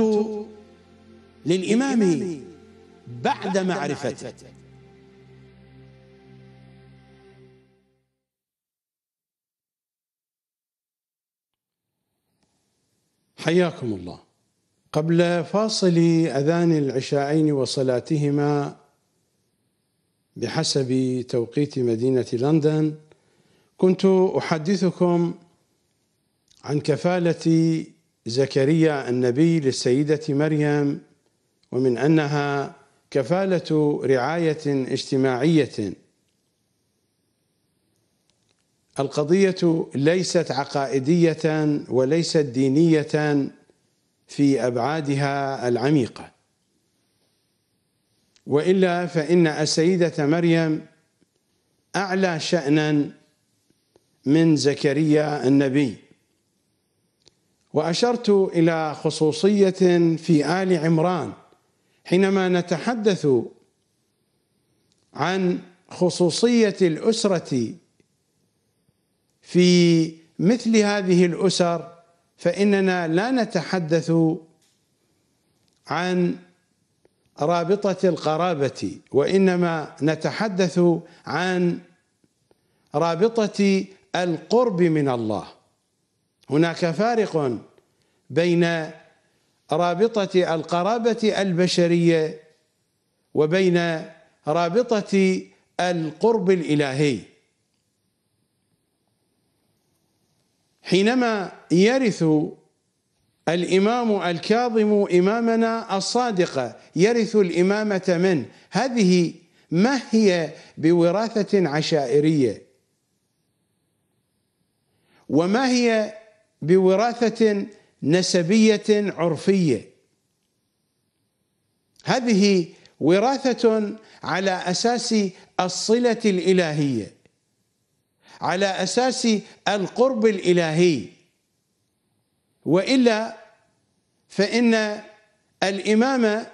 للإمام بعد معرفته حياكم الله قبل فاصل اذان العشاءين وصلاتهما بحسب توقيت مدينه لندن كنت احدثكم عن كفاله زكريا النبي للسيده مريم ومن انها كفاله رعايه اجتماعيه القضيه ليست عقائديه وليست دينيه في أبعادها العميقة وإلا فإن السيدة مريم أعلى شأنا من زكريا النبي وأشرت إلى خصوصية في آل عمران حينما نتحدث عن خصوصية الأسرة في مثل هذه الأسر فإننا لا نتحدث عن رابطة القرابة وإنما نتحدث عن رابطة القرب من الله هناك فارق بين رابطة القرابة البشرية وبين رابطة القرب الإلهي حينما يرث الامام الكاظم امامنا الصادقه يرث الامامه منه هذه ما هي بوراثه عشائريه وما هي بوراثه نسبيه عرفيه هذه وراثه على اساس الصله الالهيه على أساس القرب الإلهي وإلا فإن الإمام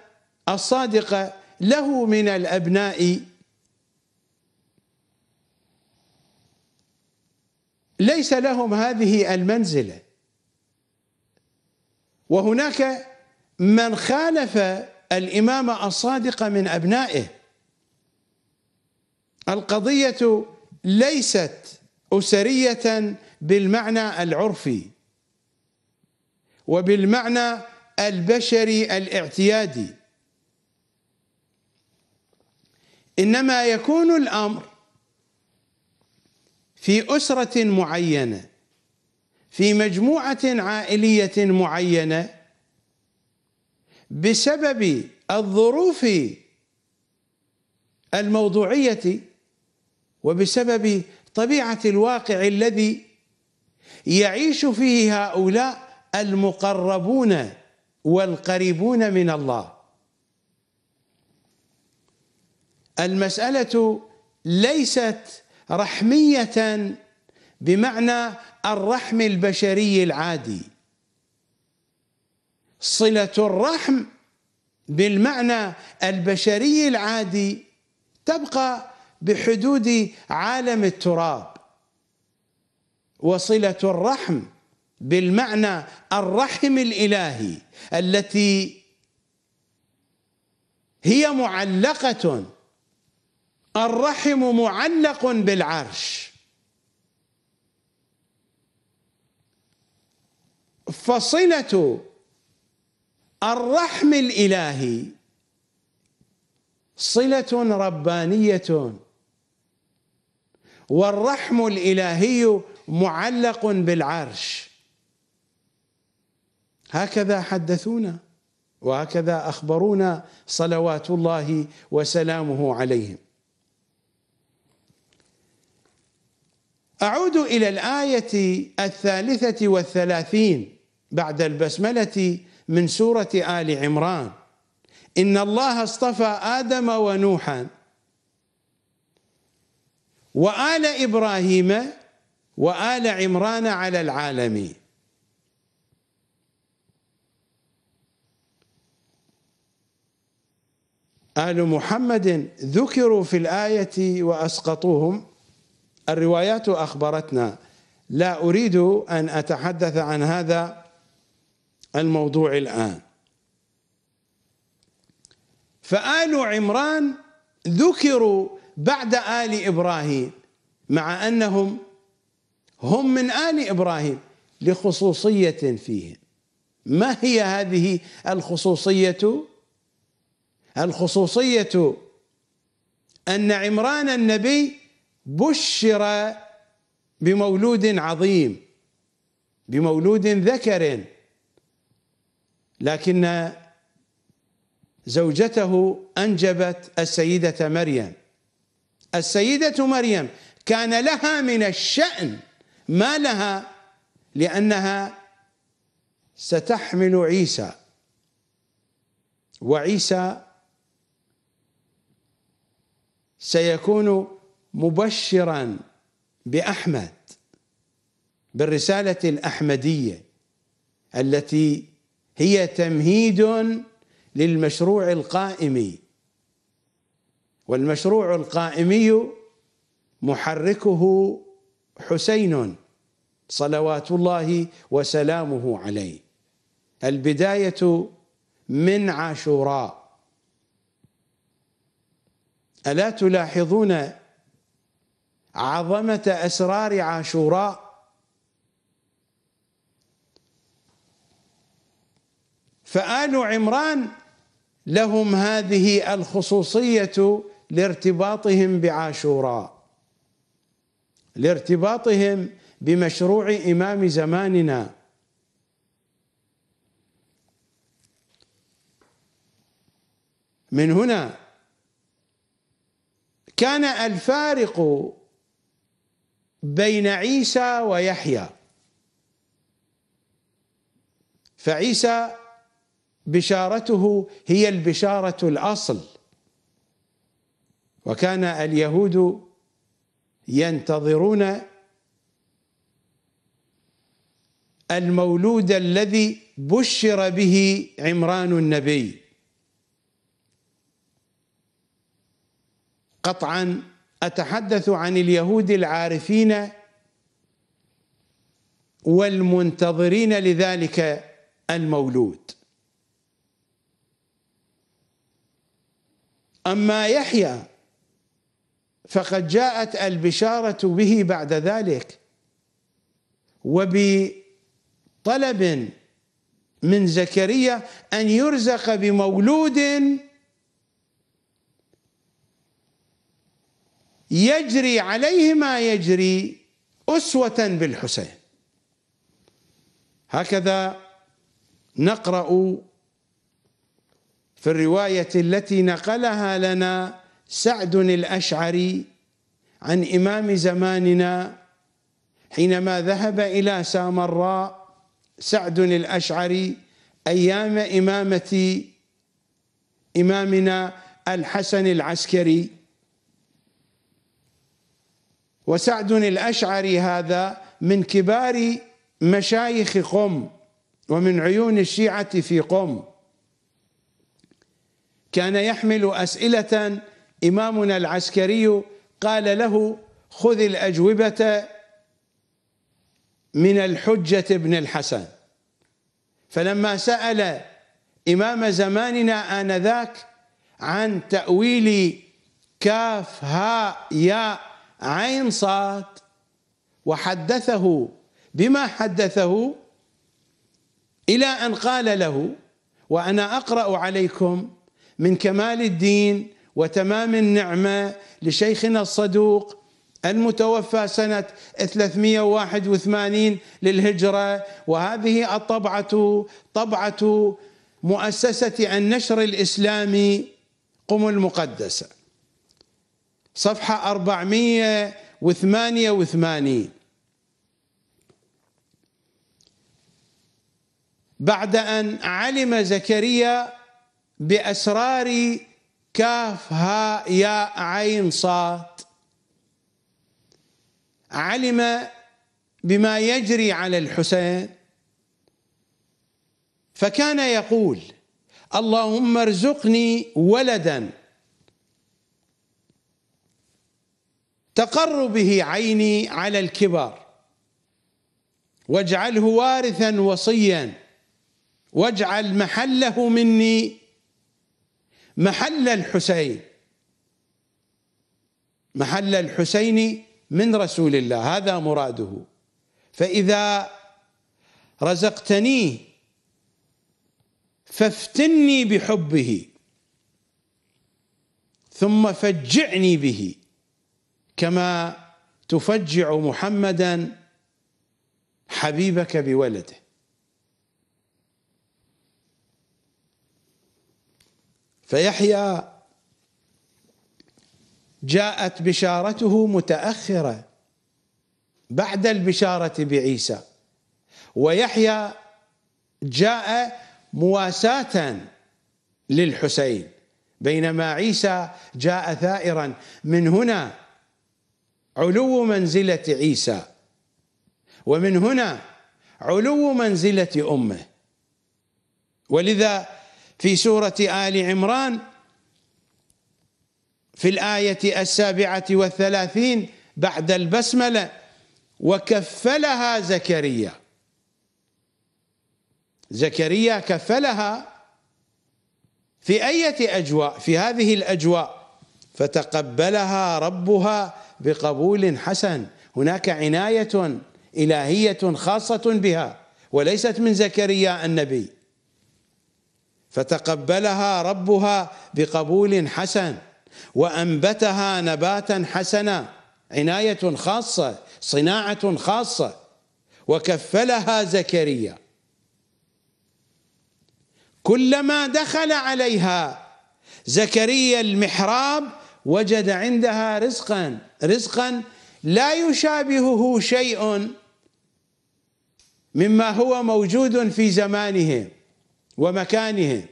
الصادق له من الأبناء ليس لهم هذه المنزلة وهناك من خالف الإمام الصادق من أبنائه القضية ليست أسرية بالمعنى العرفي وبالمعنى البشري الاعتيادي إنما يكون الأمر في أسرة معينة في مجموعة عائلية معينة بسبب الظروف الموضوعية وبسبب طبيعه الواقع الذي يعيش فيه هؤلاء المقربون والقريبون من الله المساله ليست رحميه بمعنى الرحم البشري العادي صله الرحم بالمعنى البشري العادي تبقى بحدود عالم التراب وصله الرحم بالمعنى الرحم الالهي التي هي معلقه الرحم معلق بالعرش فصله الرحم الالهي صله ربانيه والرحم الالهي معلق بالعرش هكذا حدثونا وهكذا اخبرونا صلوات الله وسلامه عليهم اعود الى الايه الثالثه والثلاثين بعد البسمله من سوره ال عمران ان الله اصطفى ادم ونوحا وآل إبراهيم وآل عمران على العالمين آل محمد ذكروا في الآية وأسقطوهم الروايات أخبرتنا لا أريد أن أتحدث عن هذا الموضوع الآن فآل عمران ذكروا بعد آل إبراهيم مع أنهم هم من آل إبراهيم لخصوصية فيهم ما هي هذه الخصوصية؟ الخصوصية أن عمران النبي بشر بمولود عظيم بمولود ذكر لكن زوجته أنجبت السيدة مريم السيدة مريم كان لها من الشأن ما لها لأنها ستحمل عيسى وعيسى سيكون مبشرا بأحمد بالرسالة الأحمدية التي هي تمهيد للمشروع القائم والمشروع القائمي محركه حسين صلوات الله وسلامه عليه البدايه من عاشوراء الا تلاحظون عظمه اسرار عاشوراء فال عمران لهم هذه الخصوصيه لارتباطهم بعاشوراء لارتباطهم بمشروع إمام زماننا من هنا كان الفارق بين عيسى ويحيى فعيسى بشارته هي البشارة الأصل وكان اليهود ينتظرون المولود الذي بشر به عمران النبي قطعا اتحدث عن اليهود العارفين والمنتظرين لذلك المولود اما يحيى فقد جاءت البشارة به بعد ذلك وبطلب من زكريا أن يرزق بمولود يجري عليه ما يجري أسوة بالحسين هكذا نقرأ في الرواية التي نقلها لنا سعد الاشعري عن امام زماننا حينما ذهب الى سامراء سعد الاشعري ايام امامه امامنا الحسن العسكري وسعد الاشعري هذا من كبار مشايخ قم ومن عيون الشيعه في قم كان يحمل اسئله إمامنا العسكري قال له خذ الأجوبة من الحجة بن الحسن فلما سأل إمام زماننا آنذاك عن تأويل كاف هاء ياء عين صاد وحدثه بما حدثه إلى أن قال له وأنا أقرأ عليكم من كمال الدين وتمام النعمة لشيخنا الصدوق المتوفى سنة 381 للهجرة وهذه الطبعة طبعة مؤسسة النشر الإسلامي قم المقدسة صفحة 488 بعد أن علم زكريا بأسرار كاف هاء ياء عين صاد علم بما يجري على الحسين فكان يقول اللهم ارزقني ولدا تقر به عيني على الكبر واجعله وارثا وصيا واجعل محله مني محل الحسين محل الحسين من رسول الله هذا مراده فإذا رزقتنيه فافتني بحبه ثم فجعني به كما تفجع محمدا حبيبك بولده فيحيى جاءت بشارته متاخره بعد البشاره بعيسى ويحيى جاء مواساة للحسين بينما عيسى جاء ثائرا من هنا علو منزلة عيسى ومن هنا علو منزلة أمه ولذا في سورة آل عمران في الآية السابعة والثلاثين بعد البسملة وكفلها زكريا زكريا كفلها في أية أجواء في هذه الأجواء فتقبلها ربها بقبول حسن هناك عناية إلهية خاصة بها وليست من زكريا النبي فتقبلها ربها بقبول حسن وانبتها نباتا حسنا عنايه خاصه صناعه خاصه وكفلها زكريا كلما دخل عليها زكريا المحراب وجد عندها رزقا رزقا لا يشابهه شيء مما هو موجود في زمانهم ومكانهم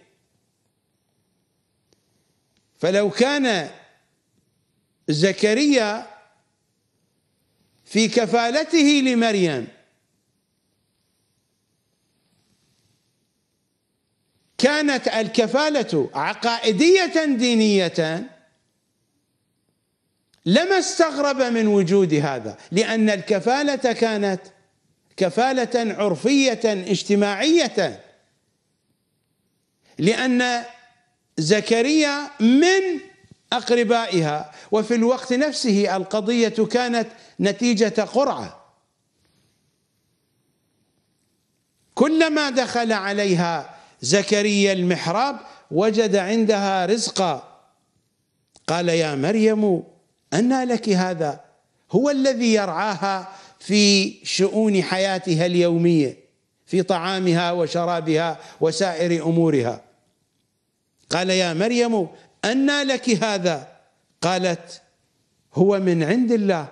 فلو كان زكريا في كفالته لمريم كانت الكفالة عقائدية دينية لما استغرب من وجود هذا لأن الكفالة كانت كفالة عرفية اجتماعية لأن زكريا من أقربائها وفي الوقت نفسه القضية كانت نتيجة قرعة كلما دخل عليها زكريا المحراب وجد عندها رزقا قال يا مريم أنى لك هذا هو الذي يرعاها في شؤون حياتها اليوميه في طعامها وشرابها وسائر امورها قال يا مريم أنى لك هذا قالت هو من عند الله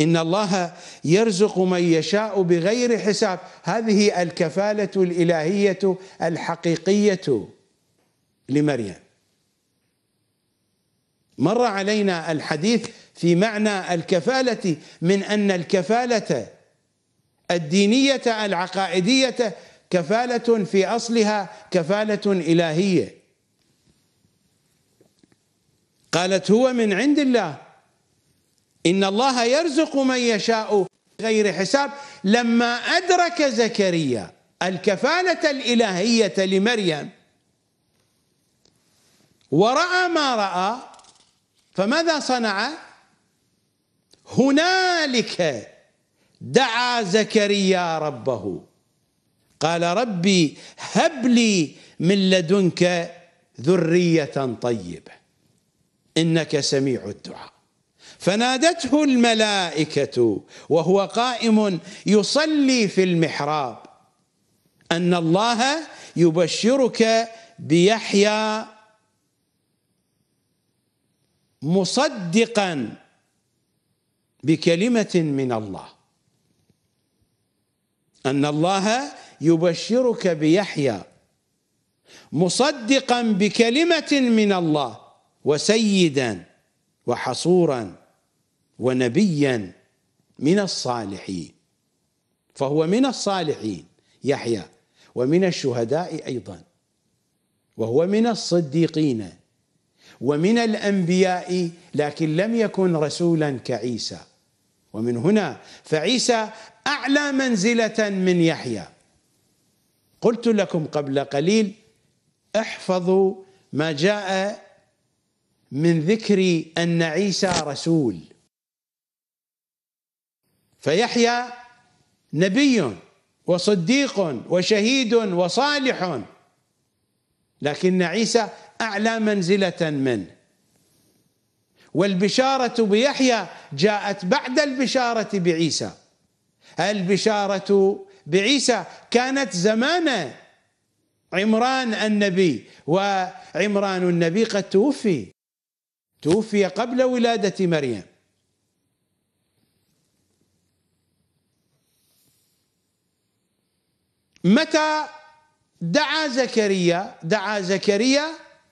إن الله يرزق من يشاء بغير حساب هذه الكفالة الإلهية الحقيقية لمريم مر علينا الحديث في معنى الكفالة من أن الكفالة الدينية العقائدية كفالة في أصلها كفالة إلهية قالت هو من عند الله إن الله يرزق من يشاء غير حساب لما أدرك زكريا الكفالة الإلهية لمريم ورأى ما رأى فماذا صنع هنالك دعا زكريا ربه قال ربي هب لي من لدنك ذرية طيبة إنك سميع الدعاء فنادته الملائكة وهو قائم يصلي في المحراب أن الله يبشرك بيحيى مصدقا بكلمة من الله أن الله يبشرك بيحيى مصدقا بكلمة من الله وسيدا وحصورا ونبيا من الصالحين فهو من الصالحين يحيى ومن الشهداء أيضا وهو من الصديقين ومن الأنبياء لكن لم يكن رسولا كعيسى ومن هنا فعيسى أعلى منزلة من يحيى قلت لكم قبل قليل احفظوا ما جاء من ذكر ان عيسى رسول فيحيى نبي وصديق وشهيد وصالح لكن عيسى اعلى منزله منه والبشاره بيحيى جاءت بعد البشاره بعيسى البشاره بعيسى كانت زمان عمران النبي وعمران النبي قد توفي توفي قبل ولادة مريم متى دعا زكريا دعا زكريا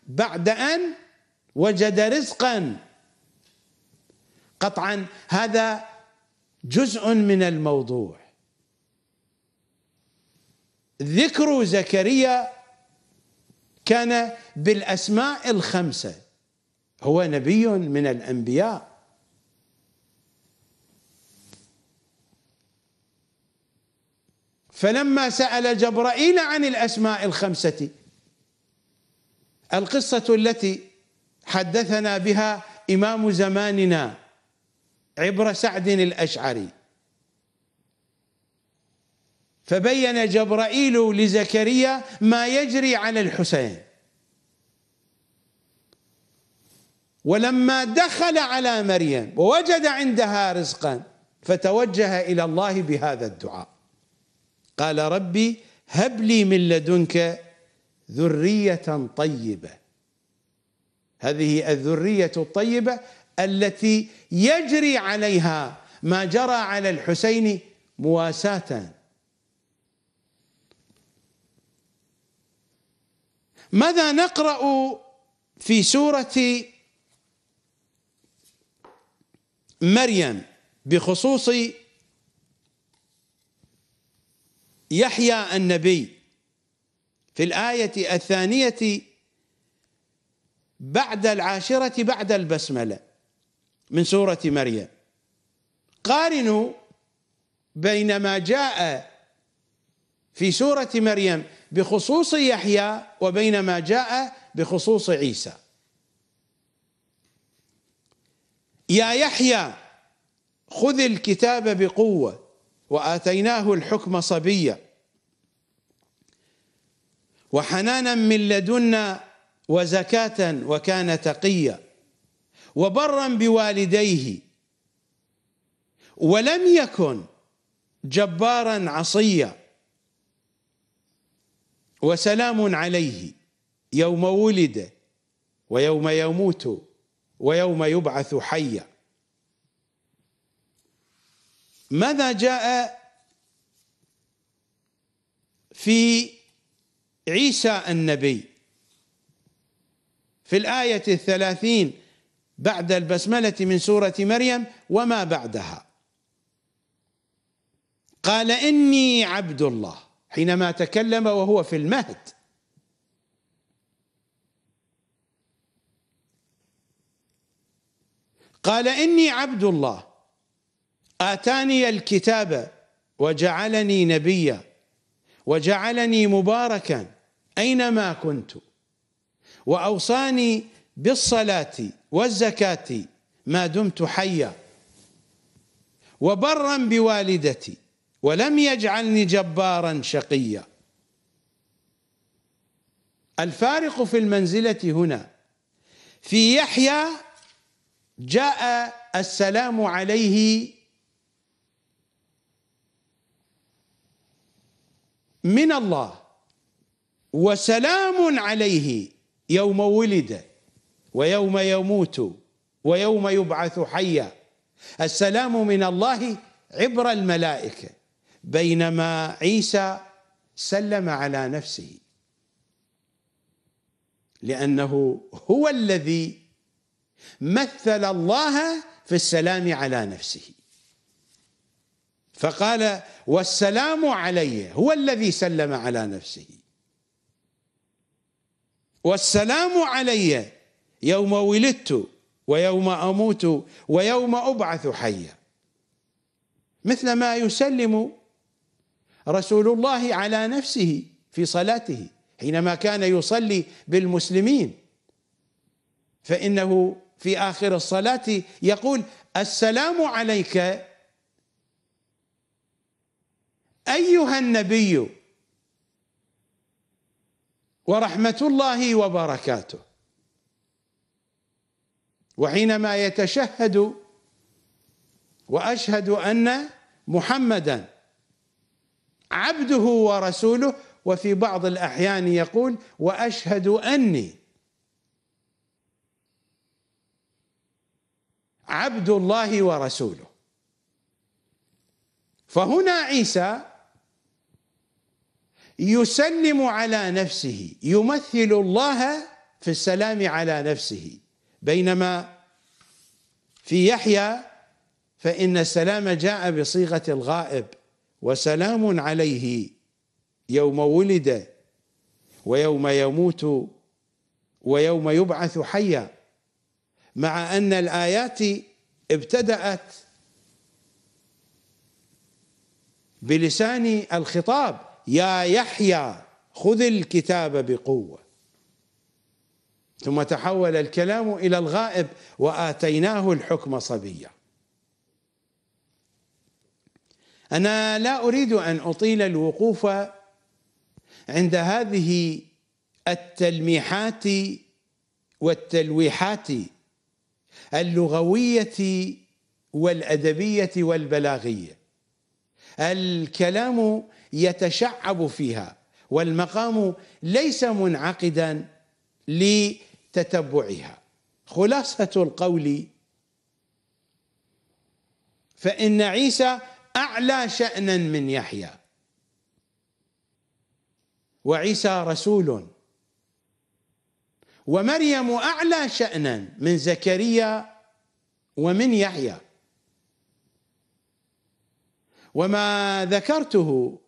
بعد أن وجد رزقا قطعا هذا جزء من الموضوع ذكر زكريا كان بالأسماء الخمسة هو نبي من الأنبياء فلما سأل جبرائيل عن الأسماء الخمسة القصة التي حدثنا بها إمام زماننا عبر سعد الأشعري فبين جبرائيل لزكريا ما يجري على الحسين ولما دخل على مريم ووجد عندها رزقا فتوجه إلى الله بهذا الدعاء قال ربي هب لي من لدنك ذرية طيبة هذه الذرية الطيبة التي يجري عليها ما جرى على الحسين مواساة ماذا نقرأ في سورة مريم بخصوص يحيى النبي في الآية الثانية بعد العاشرة بعد البسملة من سورة مريم قارنوا بين ما جاء في سورة مريم بخصوص يحيى وبين ما جاء بخصوص عيسى يا يحيى خذ الكتاب بقوة وآتيناه الحكم صبيا وحنانا من لدنا وزكاة وكان تقيا وبرا بوالديه ولم يكن جبارا عصيا وسلام عليه يوم ولد ويوم يموت ويوم يبعث حيا ماذا جاء في عيسى النبي في الآية الثلاثين بعد البسملة من سورة مريم وما بعدها قال إني عبد الله حينما تكلم وهو في المهد قال إني عبد الله آتاني الكتاب وجعلني نبيا وجعلني مباركا أينما كنت وأوصاني بالصلاة والزكاة ما دمت حيا وبرا بوالدتي ولم يجعلني جبارا شقيا الفارق في المنزلة هنا في يحيى جاء السلام عليه من الله وسلام عليه يوم ولد ويوم يموت ويوم يبعث حيا السلام من الله عبر الملائكه بينما عيسى سلم على نفسه لانه هو الذي مثل الله في السلام على نفسه فقال والسلام علي هو الذي سلم على نفسه والسلام علي يوم ولدت ويوم اموت ويوم ابعث حيا مثل ما يسلم رسول الله على نفسه في صلاته حينما كان يصلي بالمسلمين فإنه في آخر الصلاة يقول السلام عليك أيها النبي ورحمة الله وبركاته وحينما يتشهد وأشهد أن محمدا عبده ورسوله وفي بعض الأحيان يقول وأشهد أني عبد الله ورسوله فهنا عيسى يسلم على نفسه يمثل الله في السلام على نفسه بينما في يحيى فإن السلام جاء بصيغة الغائب وسلام عليه يوم ولد ويوم يموت ويوم يبعث حيا مع ان الايات ابتدات بلسان الخطاب يا يحيى خذ الكتاب بقوه ثم تحول الكلام الى الغائب واتيناه الحكم صبيا انا لا اريد ان اطيل الوقوف عند هذه التلميحات والتلويحات اللغويه والادبيه والبلاغيه الكلام يتشعب فيها والمقام ليس منعقدا لتتبعها خلاصه القول فان عيسى أعلى شأنا من يحيى وعيسى رسول ومريم أعلى شأنا من زكريا ومن يحيى وما ذكرته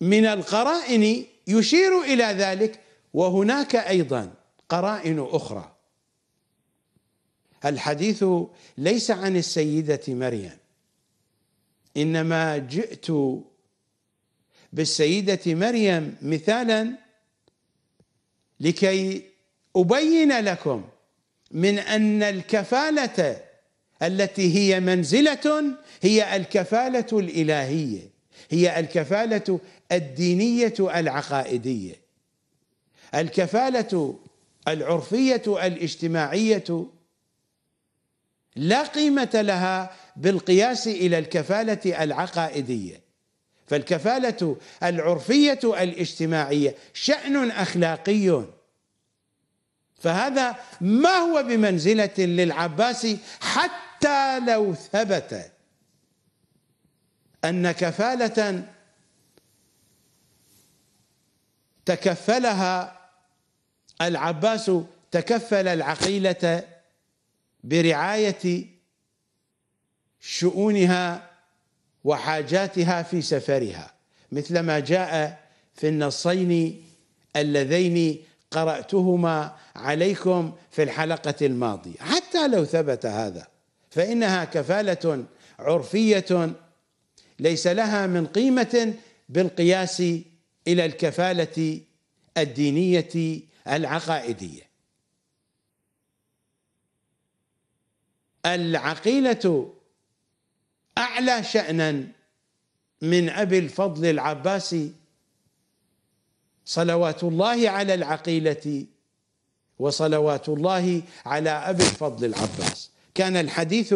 من القرائن يشير إلى ذلك وهناك أيضا قرائن أخرى الحديث ليس عن السيدة مريم انما جئت بالسيده مريم مثالا لكي ابين لكم من ان الكفاله التي هي منزله هي الكفاله الالهيه هي الكفاله الدينيه العقائديه الكفاله العرفيه الاجتماعيه لا قيمه لها بالقياس الى الكفاله العقائديه فالكفاله العرفيه الاجتماعيه شان اخلاقي فهذا ما هو بمنزله للعباس حتى لو ثبت ان كفاله تكفلها العباس تكفل العقيله برعايه شؤونها وحاجاتها في سفرها مثل ما جاء في النصين اللذين قرأتهما عليكم في الحلقة الماضية حتى لو ثبت هذا فإنها كفالة عرفية ليس لها من قيمة بالقياس إلى الكفالة الدينية العقائدية العقيلة أعلى شأنا من أبي الفضل العباسي صلوات الله على العقيلة وصلوات الله على أبي الفضل العباس كان الحديث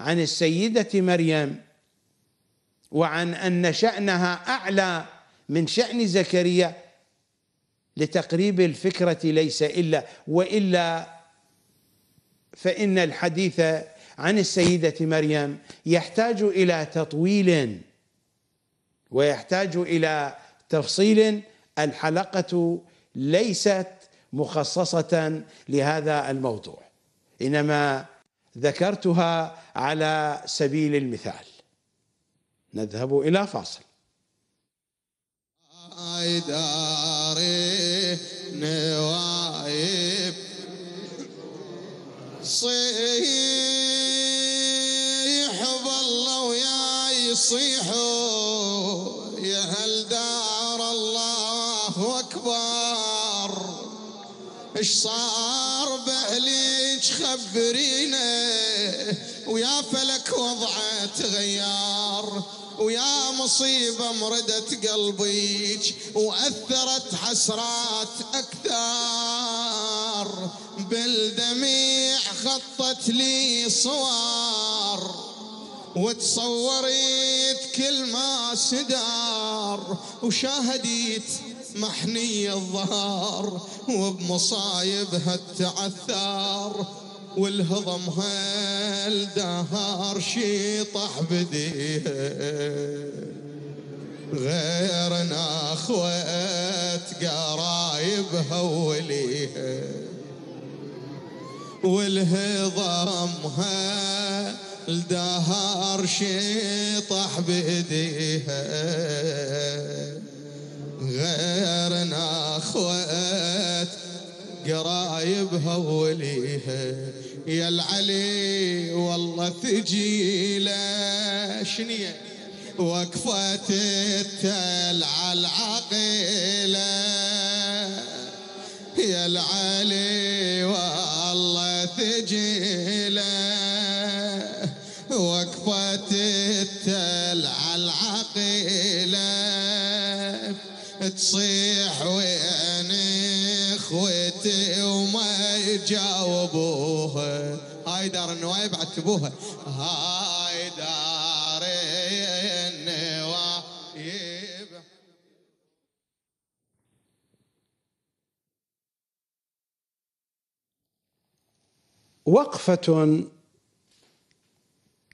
عن السيدة مريم وعن أن شأنها أعلى من شأن زكريا لتقريب الفكرة ليس إلا وإلا فإن الحديث عن السيدة مريم يحتاج إلى تطويل ويحتاج إلى تفصيل الحلقة ليست مخصصة لهذا الموضوع إنما ذكرتها على سبيل المثال نذهب إلى فاصل داري نوايب صيحوا يا هل دار الله أكبر إش صار بهليج خبرينا ويا فلك وضعه تغير ويا مصيبة مردت قلبيك وأثرت حسرات أكثر بالدميع خطت لي صور وتصوريت كل ما سدار وشاهديت محني الظهر وبمصايبها التعثر والهضم شي شيطح بديه غيرنا اخوات قرايبها وليها والهضمها الدهر شيطح بيديها غير ناخوت قرايبها ووليها يا العلي والله ثجيله شنيه وقفة التل على العقيله يا العلي والله ثجيله وقت التل على العقيلة تصيح وين اخوتي وما يجاوبوها هاي دار النوايب عتبوها هاي دار النوايب وقفة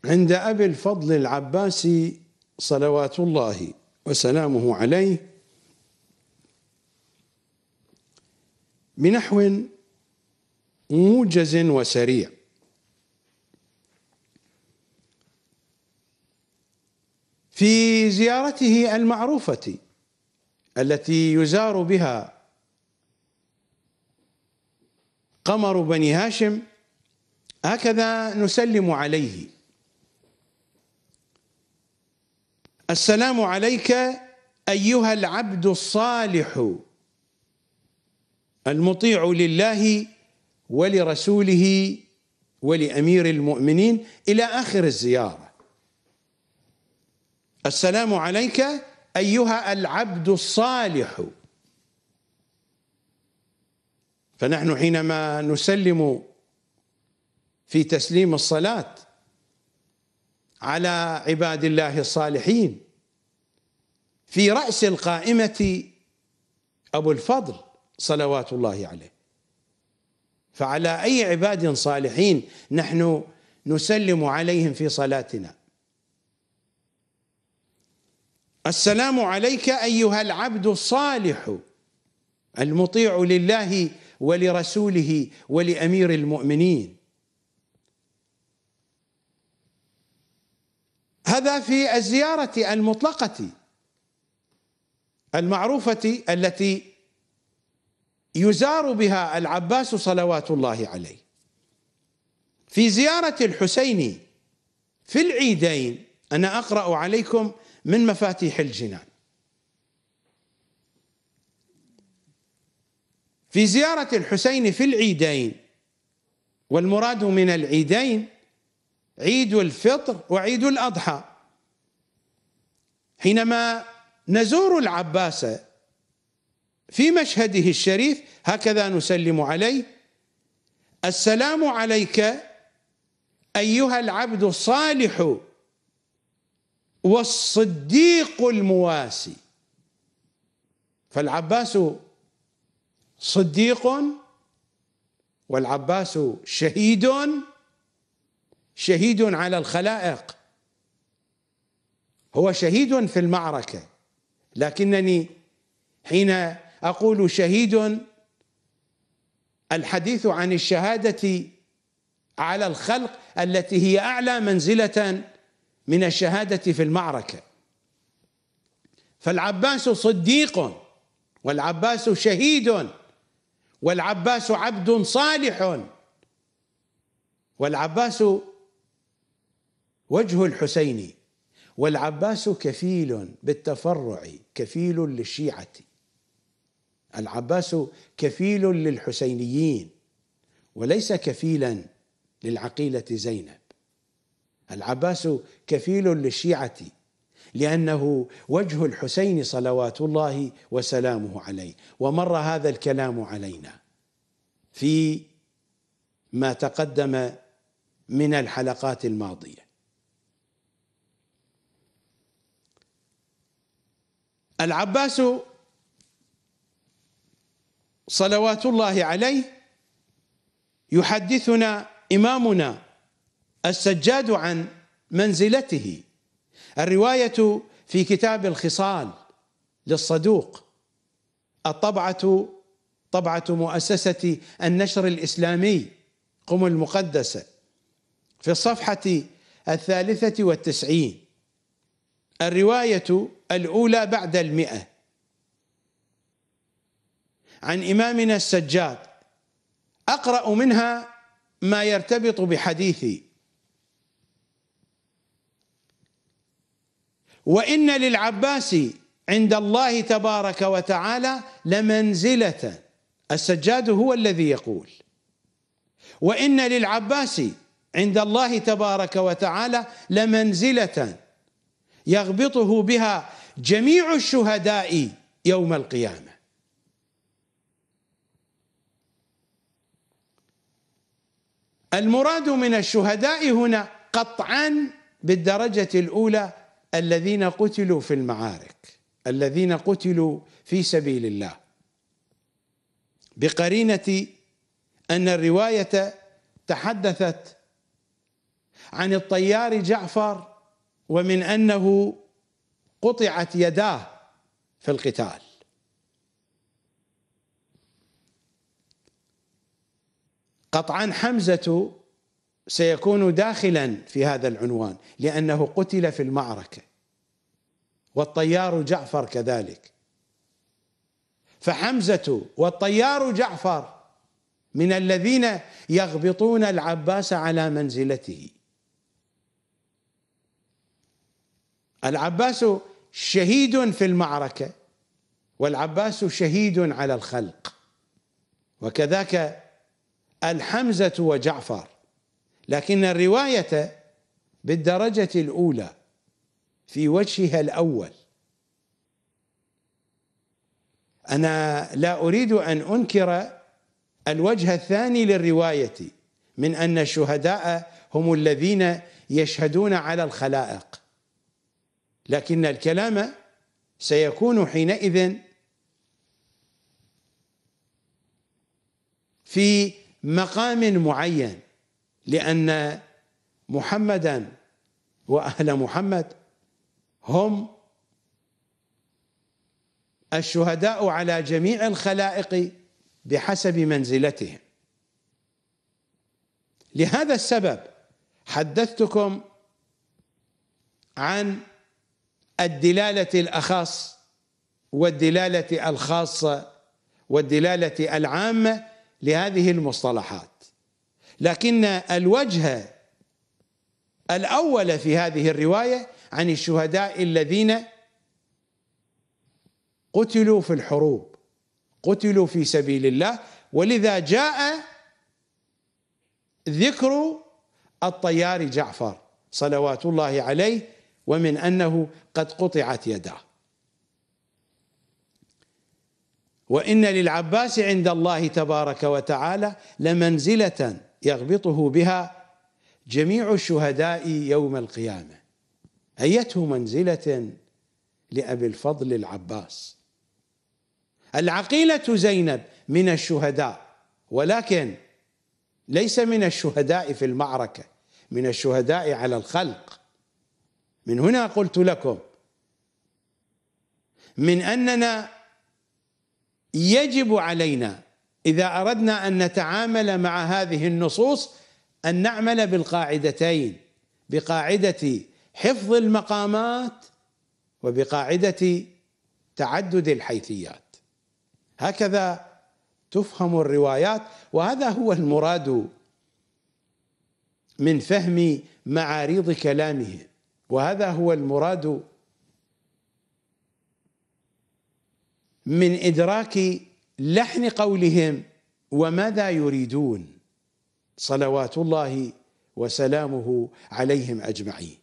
عند أبي الفضل العباسي صلوات الله وسلامه عليه بنحو موجز وسريع في زيارته المعروفة التي يزار بها قمر بني هاشم هكذا نسلم عليه السلام عليك ايها العبد الصالح المطيع لله ولرسوله ولامير المؤمنين الى اخر الزياره السلام عليك ايها العبد الصالح فنحن حينما نسلم في تسليم الصلاه على عباد الله الصالحين في رأس القائمة أبو الفضل صلوات الله عليه فعلى أي عباد صالحين نحن نسلم عليهم في صلاتنا السلام عليك أيها العبد الصالح المطيع لله ولرسوله ولأمير المؤمنين هذا في الزيارة المطلقة المعروفة التي يزار بها العباس صلوات الله عليه في زيارة الحسين في العيدين أنا أقرأ عليكم من مفاتيح الجنان في زيارة الحسين في العيدين والمراد من العيدين عيد الفطر وعيد الأضحى حينما نزور العباس في مشهده الشريف هكذا نسلم عليه السلام عليك أيها العبد الصالح والصديق المواسي فالعباس صديق والعباس شهيد شهيد على الخلائق هو شهيد في المعركه لكنني حين اقول شهيد الحديث عن الشهاده على الخلق التي هي اعلى منزله من الشهاده في المعركه فالعباس صديق والعباس شهيد والعباس عبد صالح والعباس وجه الحسين والعباس كفيل بالتفرع كفيل للشيعة العباس كفيل للحسينيين وليس كفيلا للعقيلة زينب العباس كفيل للشيعة لأنه وجه الحسين صلوات الله وسلامه عليه ومر هذا الكلام علينا في ما تقدم من الحلقات الماضيه العباس صلوات الله عليه يحدثنا إمامنا السجاد عن منزلته الرواية في كتاب الخصال للصدوق الطبعة طبعة مؤسسة النشر الإسلامي قم المقدسة في الصفحة الثالثة والتسعين الرواية الأولى بعد المئة عن إمامنا السجاد أقرأ منها ما يرتبط بحديثي وإن للعباس عند الله تبارك وتعالى لمنزلة السجاد هو الذي يقول وإن للعباس عند الله تبارك وتعالى لمنزلة يغبطه بها جميع الشهداء يوم القيامه المراد من الشهداء هنا قطعا بالدرجه الاولى الذين قتلوا في المعارك الذين قتلوا في سبيل الله بقرينه ان الروايه تحدثت عن الطيار جعفر ومن انه قطعت يداه في القتال قطعا حمزه سيكون داخلا في هذا العنوان لانه قتل في المعركه والطيار جعفر كذلك فحمزه والطيار جعفر من الذين يغبطون العباس على منزلته العباس شهيد في المعركه والعباس شهيد على الخلق وكذاك الحمزه وجعفر لكن الروايه بالدرجه الاولى في وجهها الاول انا لا اريد ان انكر الوجه الثاني للروايه من ان الشهداء هم الذين يشهدون على الخلائق لكن الكلام سيكون حينئذ في مقام معين لأن محمدا وأهل محمد هم الشهداء على جميع الخلائق بحسب منزلتهم لهذا السبب حدثتكم عن الدلاله الاخص والدلاله الخاصه والدلاله العامه لهذه المصطلحات لكن الوجه الاول في هذه الروايه عن الشهداء الذين قتلوا في الحروب قتلوا في سبيل الله ولذا جاء ذكر الطيار جعفر صلوات الله عليه ومن انه قد قطعت يداه وان للعباس عند الله تبارك وتعالى لمنزله يغبطه بها جميع الشهداء يوم القيامه ايته منزله لابي الفضل العباس العقيله زينب من الشهداء ولكن ليس من الشهداء في المعركه من الشهداء على الخلق من هنا قلت لكم من اننا يجب علينا اذا اردنا ان نتعامل مع هذه النصوص ان نعمل بالقاعدتين بقاعده حفظ المقامات وبقاعده تعدد الحيثيات هكذا تفهم الروايات وهذا هو المراد من فهم معاريض كلامهم وهذا هو المراد من إدراك لحن قولهم وماذا يريدون صلوات الله وسلامه عليهم أجمعين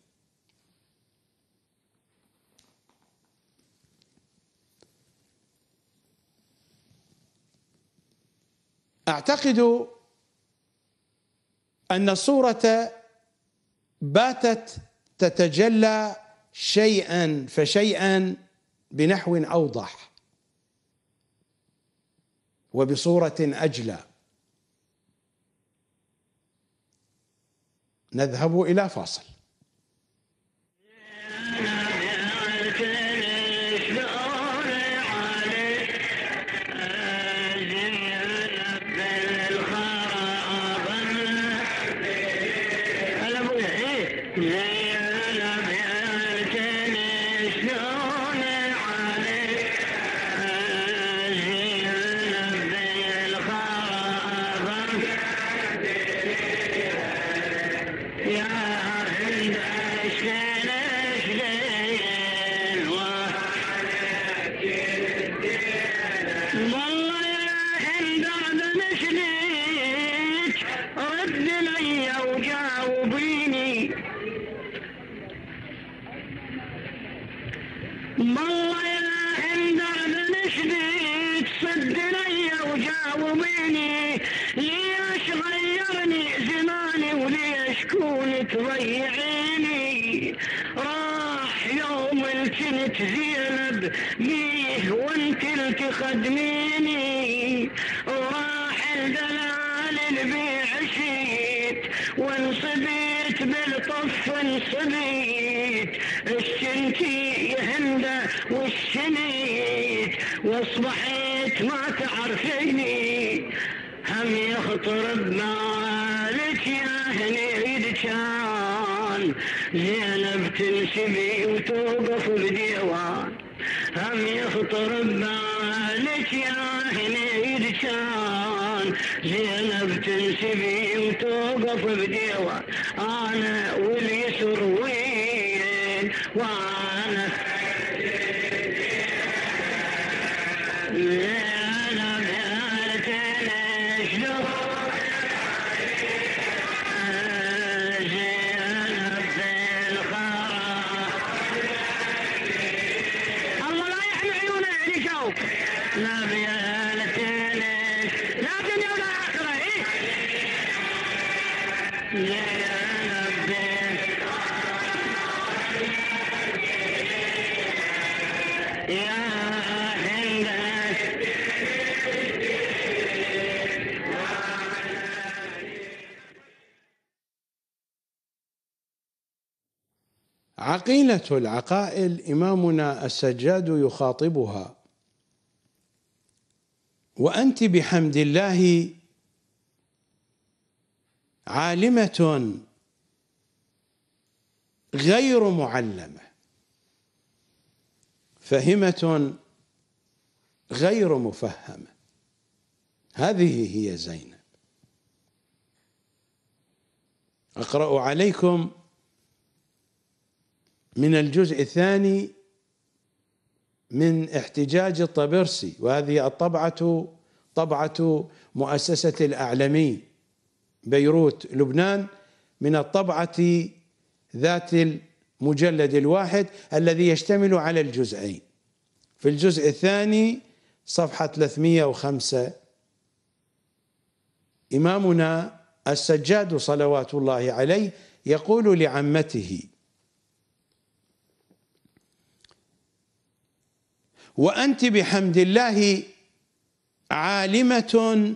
أعتقد أن الصورة باتت تتجلى شيئا فشيئا بنحو اوضح وبصوره اجلى نذهب الى فاصل ليه وانت الك خدميني وراح الدلال بعشيت وانصبيت بالطف انصبيت الشنتي يهمده والشنيت واصبحت ما تعرفيني هم يخطر ببالك يا هنيد كان زينب تنسبي وتوقف بديوان هم يخطر ببالك يا هنيد كان زينب تنسبي وتوقف بديوان أنا واليسر وين عقيلة العقائل إمامنا السجاد يخاطبها وأنت بحمد الله عالمة غير معلمة فهمة غير مفهمة هذه هي زينب أقرأ عليكم من الجزء الثاني من احتجاج الطبرسي وهذه الطبعة طبعة مؤسسة الأعلمي بيروت لبنان من الطبعة ذات المجلد الواحد الذي يشتمل على الجزئين في الجزء الثاني صفحة 305 إمامنا السجاد صلوات الله عليه يقول لعمته وأنت بحمد الله عالمة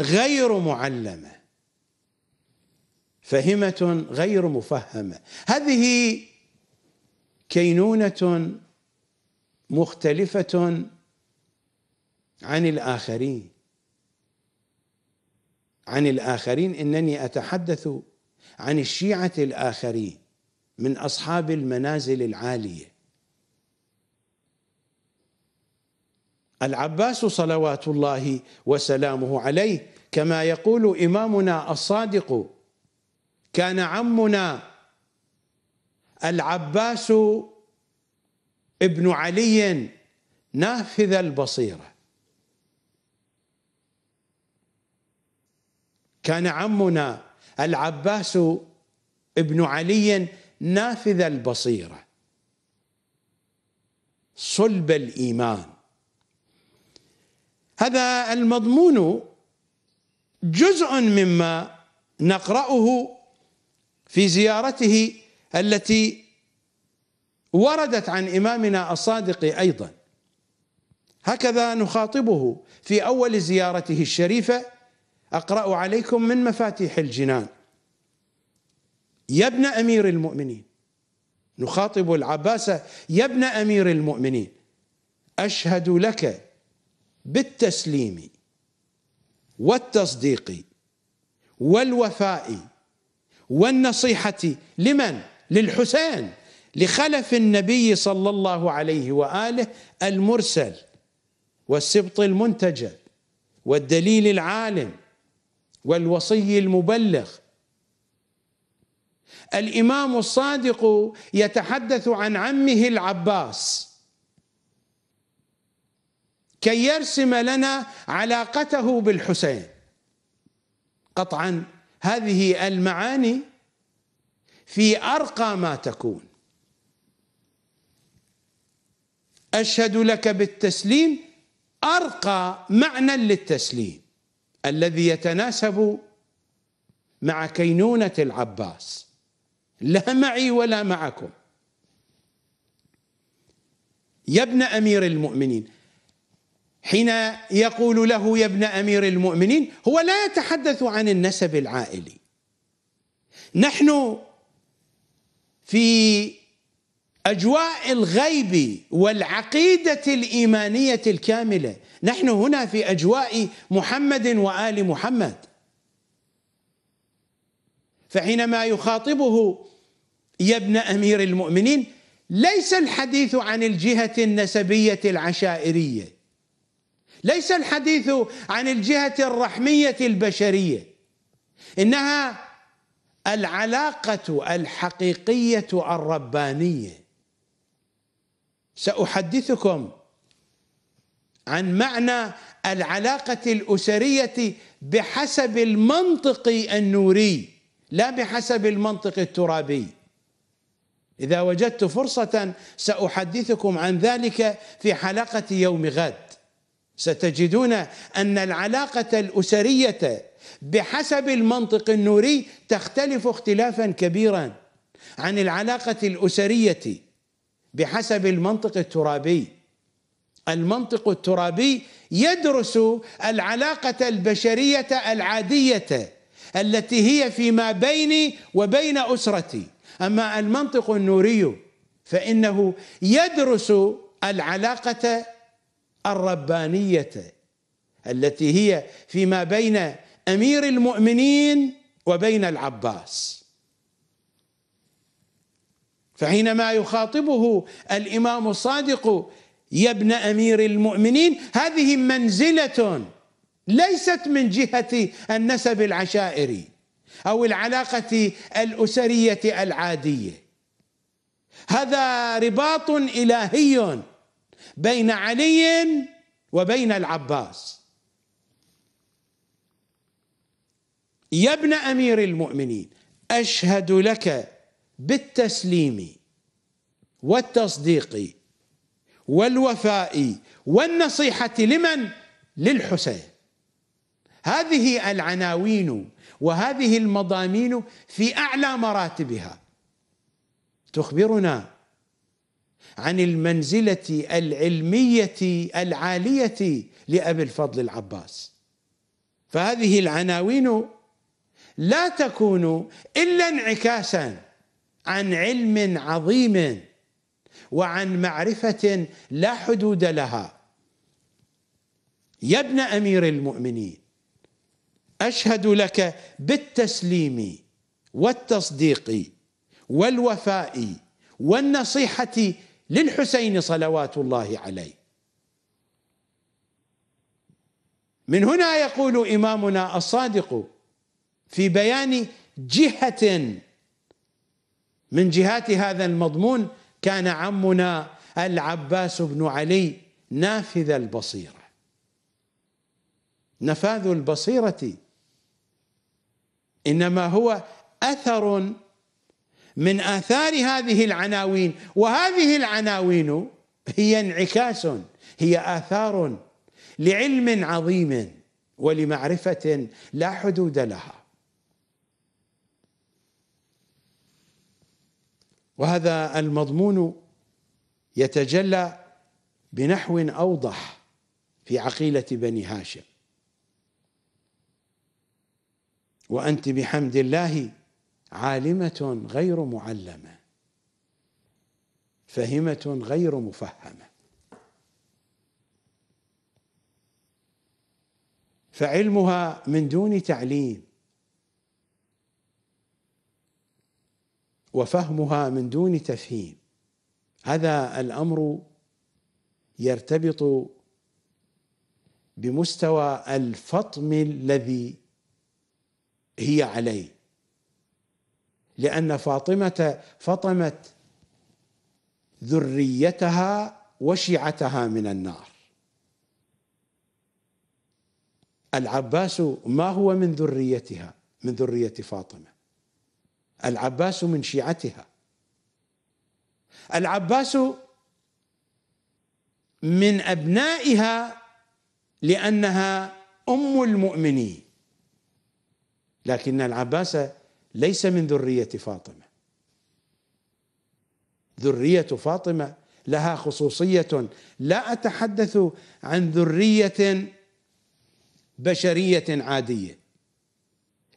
غير معلمة فهمة غير مفهمة هذه كينونة مختلفة عن الآخرين عن الآخرين إنني أتحدث عن الشيعة الآخرين من أصحاب المنازل العالية العباس صلوات الله وسلامه عليه كما يقول إمامنا الصادق كان عمنا العباس ابن علي نافذ البصيرة كان عمنا العباس ابن علي نافذ البصيرة صلب الإيمان هذا المضمون جزء مما نقرأه في زيارته التي وردت عن إمامنا الصادق أيضا هكذا نخاطبه في أول زيارته الشريفة أقرأ عليكم من مفاتيح الجنان يا ابن أمير المؤمنين نخاطب العباسة يا ابن أمير المؤمنين أشهد لك بالتسليم والتصديق والوفاء والنصيحة لمن؟ للحسين لخلف النبي صلى الله عليه وآله المرسل والسبط المنتجب والدليل العالم والوصي المبلغ الامام الصادق يتحدث عن عمه العباس كي يرسم لنا علاقته بالحسين قطعا هذه المعاني في ارقى ما تكون اشهد لك بالتسليم ارقى معنى للتسليم الذي يتناسب مع كينونه العباس لا معي ولا معكم يا ابن امير المؤمنين حين يقول له يا ابن امير المؤمنين هو لا يتحدث عن النسب العائلي نحن في اجواء الغيب والعقيده الايمانيه الكامله نحن هنا في اجواء محمد وال محمد فحينما يخاطبه يا ابن امير المؤمنين ليس الحديث عن الجهه النسبيه العشائريه ليس الحديث عن الجهة الرحمية البشرية إنها العلاقة الحقيقية الربانية سأحدثكم عن معنى العلاقة الأسرية بحسب المنطق النوري لا بحسب المنطق الترابي إذا وجدت فرصة سأحدثكم عن ذلك في حلقة يوم غد ستجدون ان العلاقه الاسريه بحسب المنطق النوري تختلف اختلافا كبيرا عن العلاقه الاسريه بحسب المنطق الترابي المنطق الترابي يدرس العلاقه البشريه العاديه التي هي فيما بيني وبين اسرتي اما المنطق النوري فانه يدرس العلاقه الربانية التي هي فيما بين أمير المؤمنين وبين العباس فحينما يخاطبه الإمام الصادق يا ابن أمير المؤمنين هذه منزلة ليست من جهة النسب العشائري أو العلاقة الأسرية العادية هذا رباط إلهي بين علي وبين العباس يا ابن امير المؤمنين اشهد لك بالتسليم والتصديق والوفاء والنصيحه لمن للحسين هذه العناوين وهذه المضامين في اعلى مراتبها تخبرنا عن المنزله العلميه العاليه لابي الفضل العباس فهذه العناوين لا تكون الا انعكاسا عن علم عظيم وعن معرفه لا حدود لها يا ابن امير المؤمنين اشهد لك بالتسليم والتصديق والوفاء والنصيحه للحسين صلوات الله عليه من هنا يقول إمامنا الصادق في بيان جهة من جهات هذا المضمون كان عمنا العباس بن علي نافذ البصيرة نفاذ البصيرة إنما هو أثر من آثار هذه العناوين وهذه العناوين هي انعكاس هي آثار لعلم عظيم ولمعرفة لا حدود لها وهذا المضمون يتجلى بنحو أوضح في عقيلة بني هاشم وأنت بحمد الله عالمة غير معلمة فهمة غير مفهمة فعلمها من دون تعليم وفهمها من دون تفهيم هذا الامر يرتبط بمستوى الفطم الذي هي عليه لأن فاطمة فطمت ذريتها وشيعتها من النار العباس ما هو من ذريتها من ذرية فاطمة العباس من شيعتها العباس من أبنائها لأنها أم المؤمنين لكن العباس ليس من ذرية فاطمة ذرية فاطمة لها خصوصية لا أتحدث عن ذرية بشرية عادية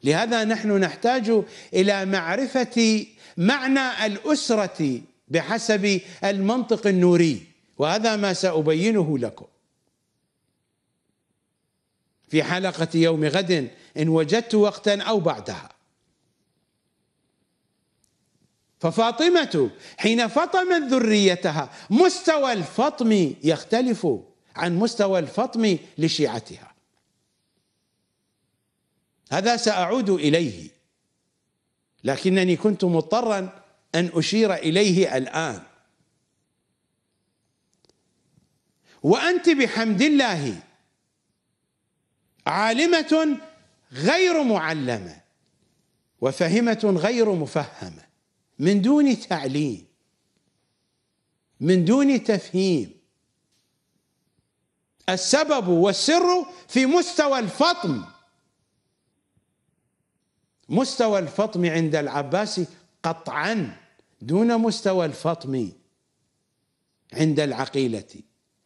لهذا نحن نحتاج إلى معرفة معنى الأسرة بحسب المنطق النوري وهذا ما سأبينه لكم في حلقة يوم غد إن وجدت وقتا أو بعدها ففاطمة حين فطمت ذريتها مستوى الفطم يختلف عن مستوى الفطم لشيعتها هذا سأعود إليه لكنني كنت مضطرا أن أشير إليه الآن وأنت بحمد الله عالمة غير معلمة وفهمة غير مفهمه من دون تعليم من دون تفهيم السبب والسر في مستوى الفطم مستوى الفطم عند العباسي قطعا دون مستوى الفطم عند العقيله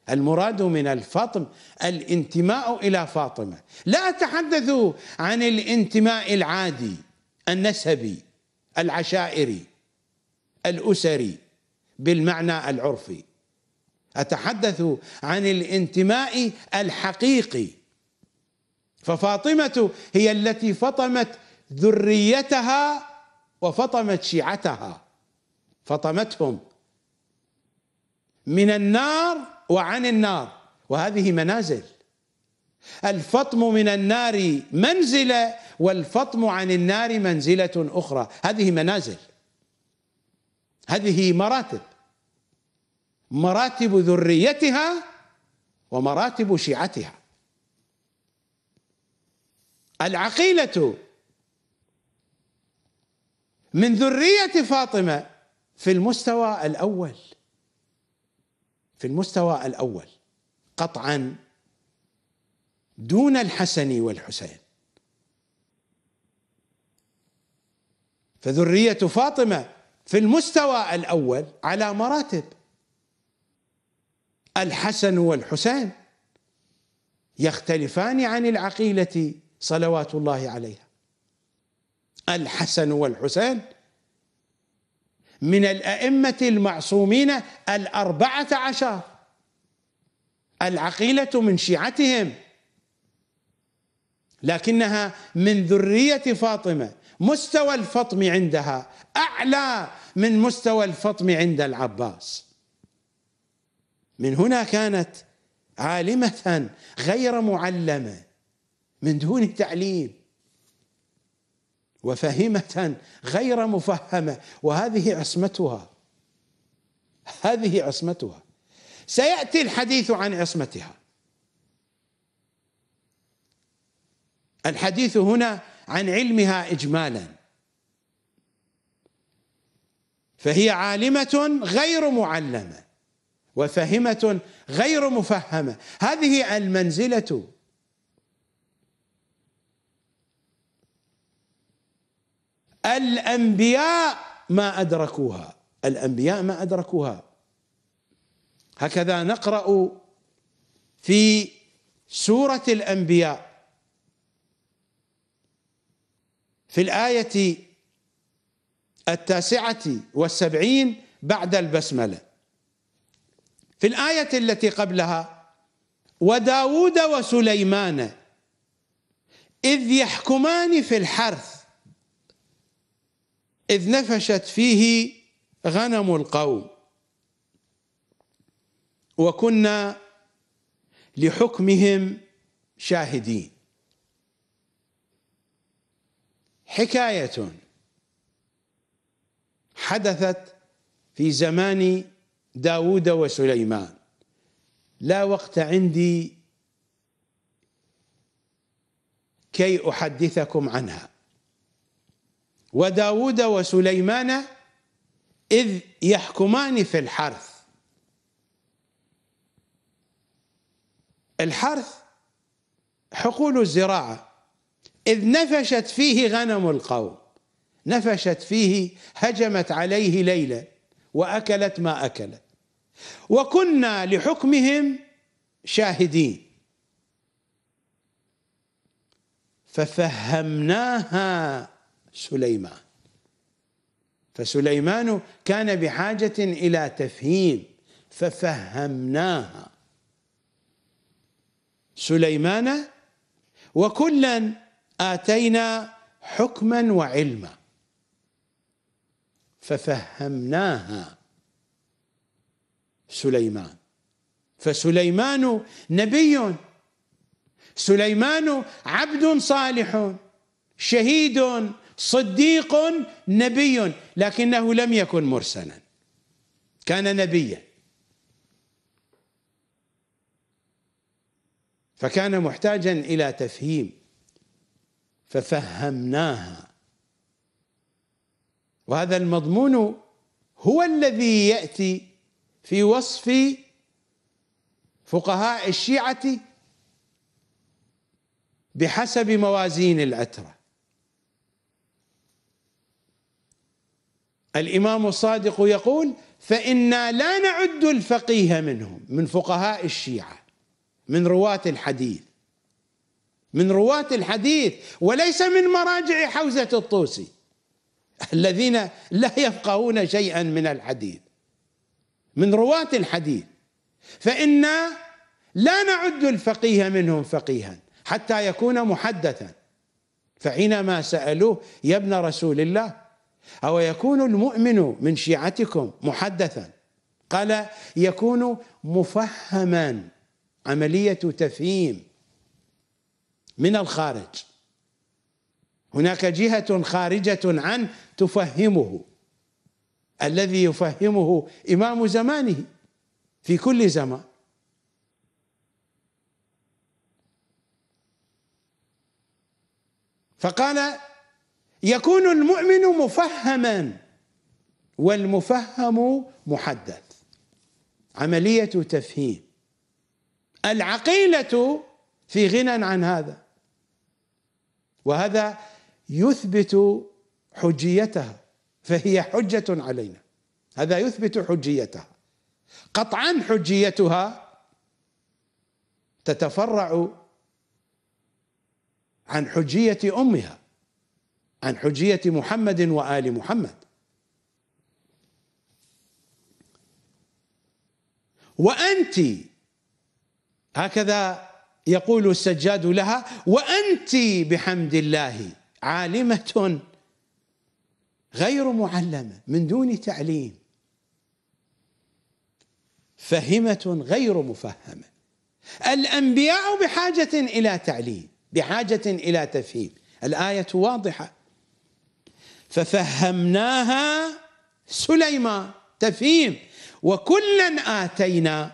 المراد من الفطم الانتماء الى فاطمه، لا اتحدث عن الانتماء العادي النسبي العشائري الاسري بالمعنى العرفي اتحدث عن الانتماء الحقيقي ففاطمه هي التي فطمت ذريتها وفطمت شيعتها فطمتهم من النار وعن النار وهذه منازل الفطم من النار منزله والفطم عن النار منزله اخرى هذه منازل هذه مراتب مراتب ذريتها ومراتب شيعتها العقيله من ذريه فاطمه في المستوى الاول في المستوى الاول قطعا دون الحسن والحسين فذريه فاطمه في المستوى الاول على مراتب الحسن والحسين يختلفان عن العقيله صلوات الله عليها الحسن والحسين من الائمه المعصومين الاربعه عشر العقيله من شيعتهم لكنها من ذريه فاطمه مستوى الفطم عندها اعلى من مستوى الفطم عند العباس من هنا كانت عالمه غير معلمه من دون تعليم وفهمه غير مفهمه وهذه عصمتها هذه عصمتها سياتي الحديث عن عصمتها الحديث هنا عن علمها اجمالا فهي عالمه غير معلمه وفهمه غير مفهمه هذه المنزله الانبياء ما ادركوها الانبياء ما ادركوها هكذا نقرا في سوره الانبياء في الآية التاسعة والسبعين بعد البسملة في الآية التي قبلها وداود وسليمان إذ يحكمان في الحرث إذ نفشت فيه غنم القوم وكنا لحكمهم شاهدين حكاية حدثت في زمان داود وسليمان لا وقت عندي كي أحدثكم عنها وداود وسليمان إذ يحكمان في الحرث الحرث حقول الزراعة إذ نفشت فيه غنم القوم نفشت فيه هجمت عليه ليلة وأكلت ما أكلت وكنا لحكمهم شاهدين ففهمناها سليمان فسليمان كان بحاجة إلى تفهيم ففهمناها سليمان وكلا آتينا حكما وعلما ففهمناها سليمان فسليمان نبي سليمان عبد صالح شهيد صديق نبي لكنه لم يكن مرسلا كان نبيا فكان محتاجا الى تفهيم ففهمناها وهذا المضمون هو الذي ياتي في وصف فقهاء الشيعه بحسب موازين العتره الامام الصادق يقول فانا لا نعد الفقيه منهم من فقهاء الشيعه من رواه الحديث من رواة الحديث وليس من مراجع حوزة الطوسي الذين لا يفقهون شيئا من الحديث من رواة الحديث فإنا لا نعد الفقيه منهم فقيها حتى يكون محدثا فحينما سألوه يا ابن رسول الله أو يكون المؤمن من شيعتكم محدثا قال يكون مفهما عملية تفهيم من الخارج هناك جهة خارجة عنه تفهمه الذي يفهمه إمام زمانه في كل زمان فقال يكون المؤمن مفهما والمفهم محدث عملية تفهيم العقيلة في غنى عن هذا وهذا يثبت حجيتها فهي حجة علينا هذا يثبت حجيتها قطعا حجيتها تتفرع عن حجية أمها عن حجية محمد وآل محمد وأنت هكذا يقول السجاد لها وأنت بحمد الله عالمة غير معلمة من دون تعليم فهمة غير مفهمة الأنبياء بحاجة إلى تعليم بحاجة إلى تفهيم الآية واضحة ففهمناها سليمان تفهيم وكلا آتينا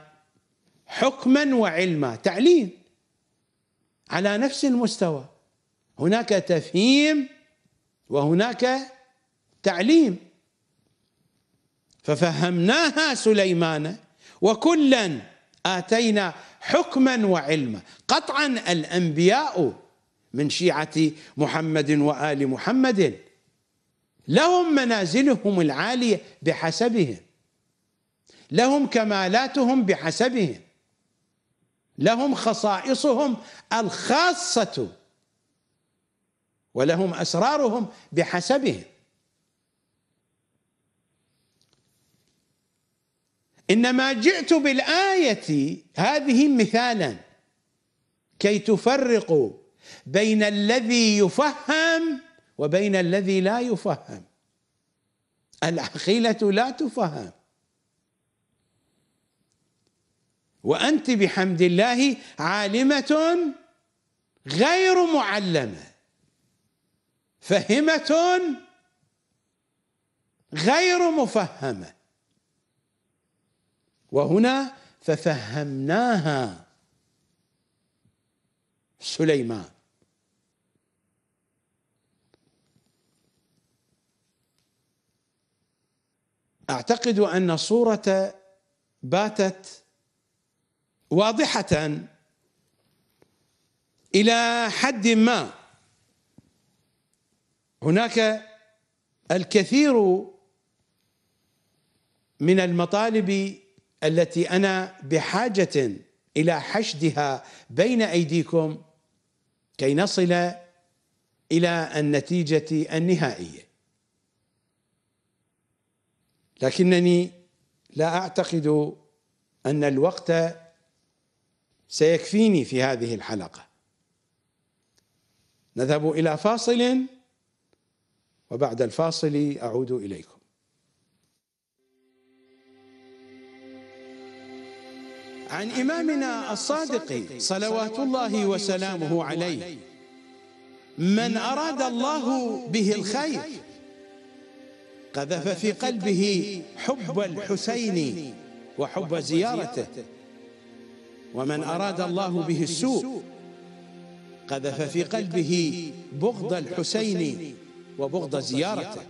حكما وعلما تعليم على نفس المستوى هناك تفهيم وهناك تعليم ففهمناها سليمان وكلا اتينا حكما وعلما قطعا الانبياء من شيعه محمد وال محمد لهم منازلهم العاليه بحسبهم لهم كمالاتهم بحسبهم لهم خصائصهم الخاصه ولهم اسرارهم بحسبهم انما جئت بالايه هذه مثالا كي تفرقوا بين الذي يفهم وبين الذي لا يفهم العقيله لا تفهم وأنت بحمد الله عالمة غير معلمة فهمة غير مفهمة وهنا ففهمناها سليمان اعتقد ان صوره باتت واضحة إلى حد ما هناك الكثير من المطالب التي أنا بحاجة إلى حشدها بين أيديكم كي نصل إلى النتيجة النهائية لكنني لا أعتقد أن الوقت سيكفيني في هذه الحلقة نذهب إلى فاصل وبعد الفاصل أعود إليكم عن إمامنا الصادق صلوات الله وسلامه عليه من أراد الله به الخير قذف في قلبه حب الحسين وحب زيارته ومن أراد الله به السوء قذف في قلبه بغض الحسين وبغض زيارته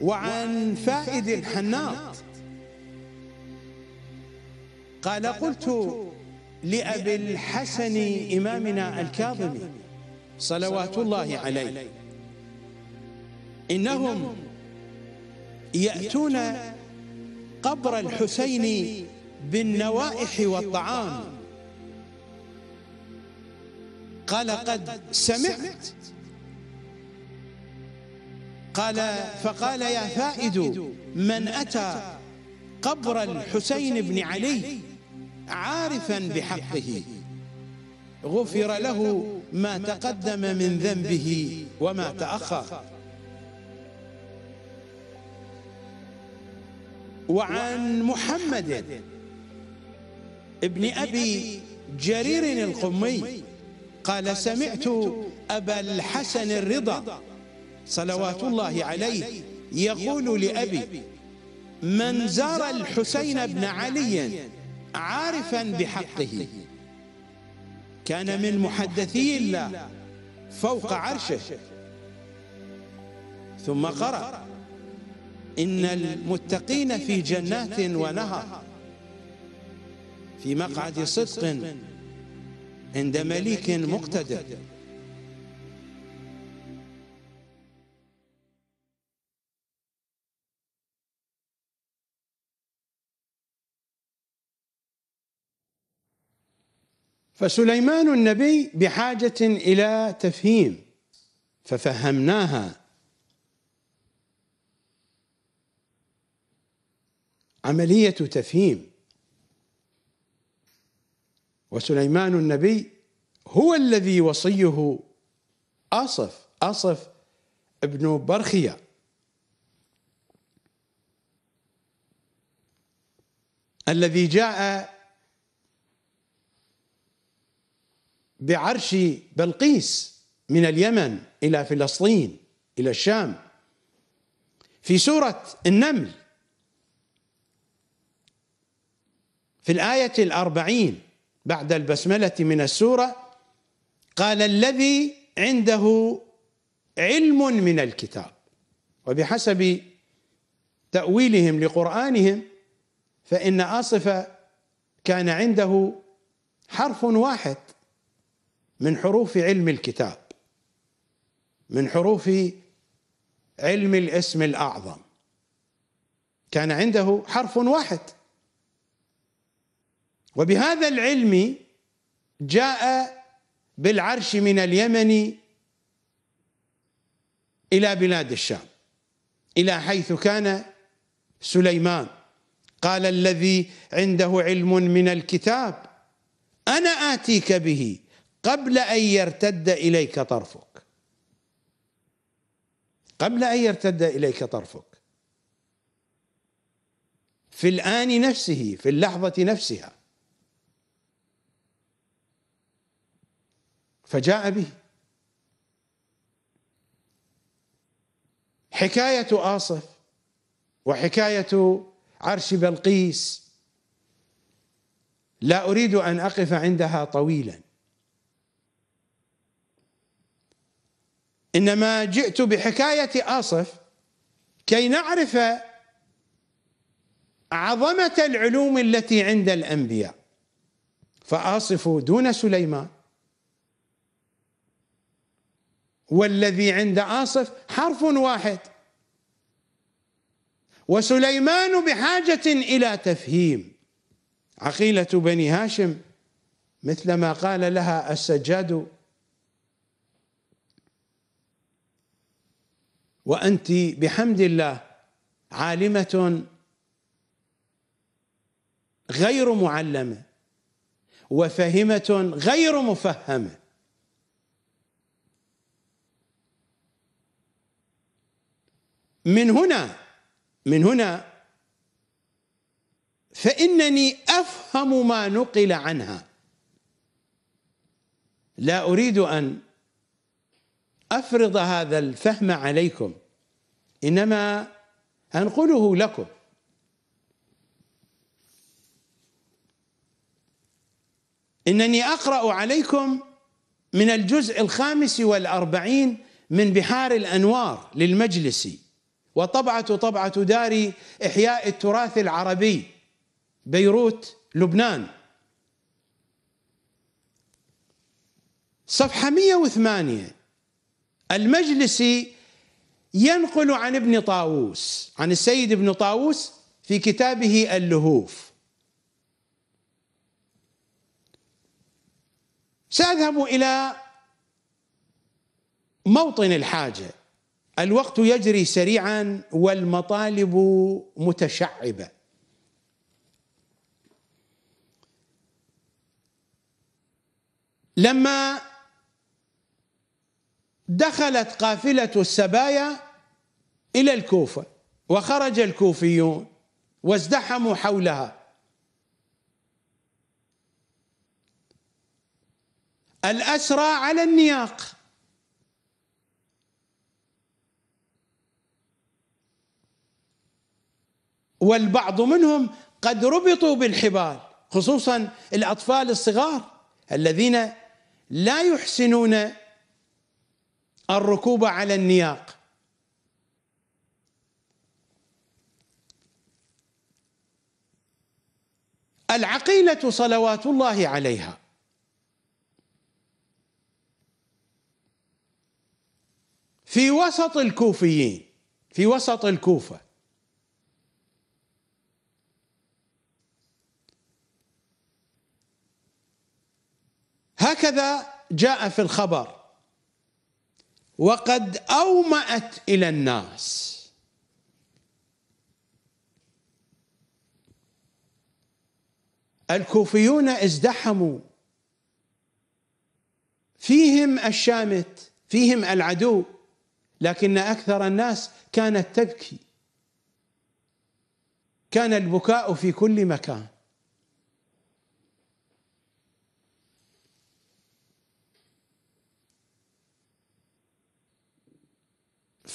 وعن فائد الحناط قال قلت لأبي الحسن إمامنا الكاظمي صلوات الله عليه إنهم يأتون قبر الحسين بالنوائح والطعام قال قد سمعت قال فقال يا فائد من أتى قبر الحسين بن علي عارفا بحقه غفر له ما تقدم من ذنبه وما تأخر وعن محمد ابن أبي جرير القمي قال سمعت أبا الحسن الرضا صلوات الله عليه يقول لأبي من زار الحسين بن علي عارفا بحقه كان من محدثي الله فوق عرشه ثم قرأ إن المتقين في جنات ونهر في مقعد صدق عند مليك مقتدر فسليمان النبي بحاجة إلى تفهيم ففهمناها عملية تفهيم وسليمان النبي هو الذي وصيه أصف أصف ابن برخية الذي جاء بعرش بلقيس من اليمن إلى فلسطين إلى الشام في سورة النمل في الآية الأربعين بعد البسملة من السورة قال الذي عنده علم من الكتاب وبحسب تأويلهم لقرآنهم فإن آصف كان عنده حرف واحد من حروف علم الكتاب من حروف علم الاسم الأعظم كان عنده حرف واحد وبهذا العلم جاء بالعرش من اليمن الى بلاد الشام الى حيث كان سليمان قال الذي عنده علم من الكتاب انا اتيك به قبل ان يرتد اليك طرفك قبل ان يرتد اليك طرفك في الان نفسه في اللحظه نفسها فجاء به حكاية آصف وحكاية عرش بلقيس لا أريد أن أقف عندها طويلا إنما جئت بحكاية آصف كي نعرف عظمة العلوم التي عند الأنبياء فآصف دون سليمان والذي عند آصف حرف واحد وسليمان بحاجة إلى تفهيم عقيلة بني هاشم مثل ما قال لها السجاد وأنت بحمد الله عالمة غير معلمة وفهمة غير مفهمه من هنا من هنا فإنني أفهم ما نقل عنها لا أريد أن أفرض هذا الفهم عليكم إنما أنقله لكم إنني أقرأ عليكم من الجزء الخامس والأربعين من بحار الأنوار للمجلسي وطبعة طبعة دار إحياء التراث العربي بيروت لبنان صفحة 108 المجلسي ينقل عن ابن طاووس عن السيد ابن طاووس في كتابه اللهوف سأذهب إلى موطن الحاجة الوقت يجري سريعا والمطالب متشعبه لما دخلت قافله السبايا الى الكوفه وخرج الكوفيون وازدحموا حولها الاسرى على النياق والبعض منهم قد ربطوا بالحبال خصوصا الاطفال الصغار الذين لا يحسنون الركوب على النياق العقيله صلوات الله عليها في وسط الكوفيين في وسط الكوفه هكذا جاء في الخبر وقد أومأت إلى الناس الكوفيون ازدحموا فيهم الشامت فيهم العدو لكن أكثر الناس كانت تبكي كان البكاء في كل مكان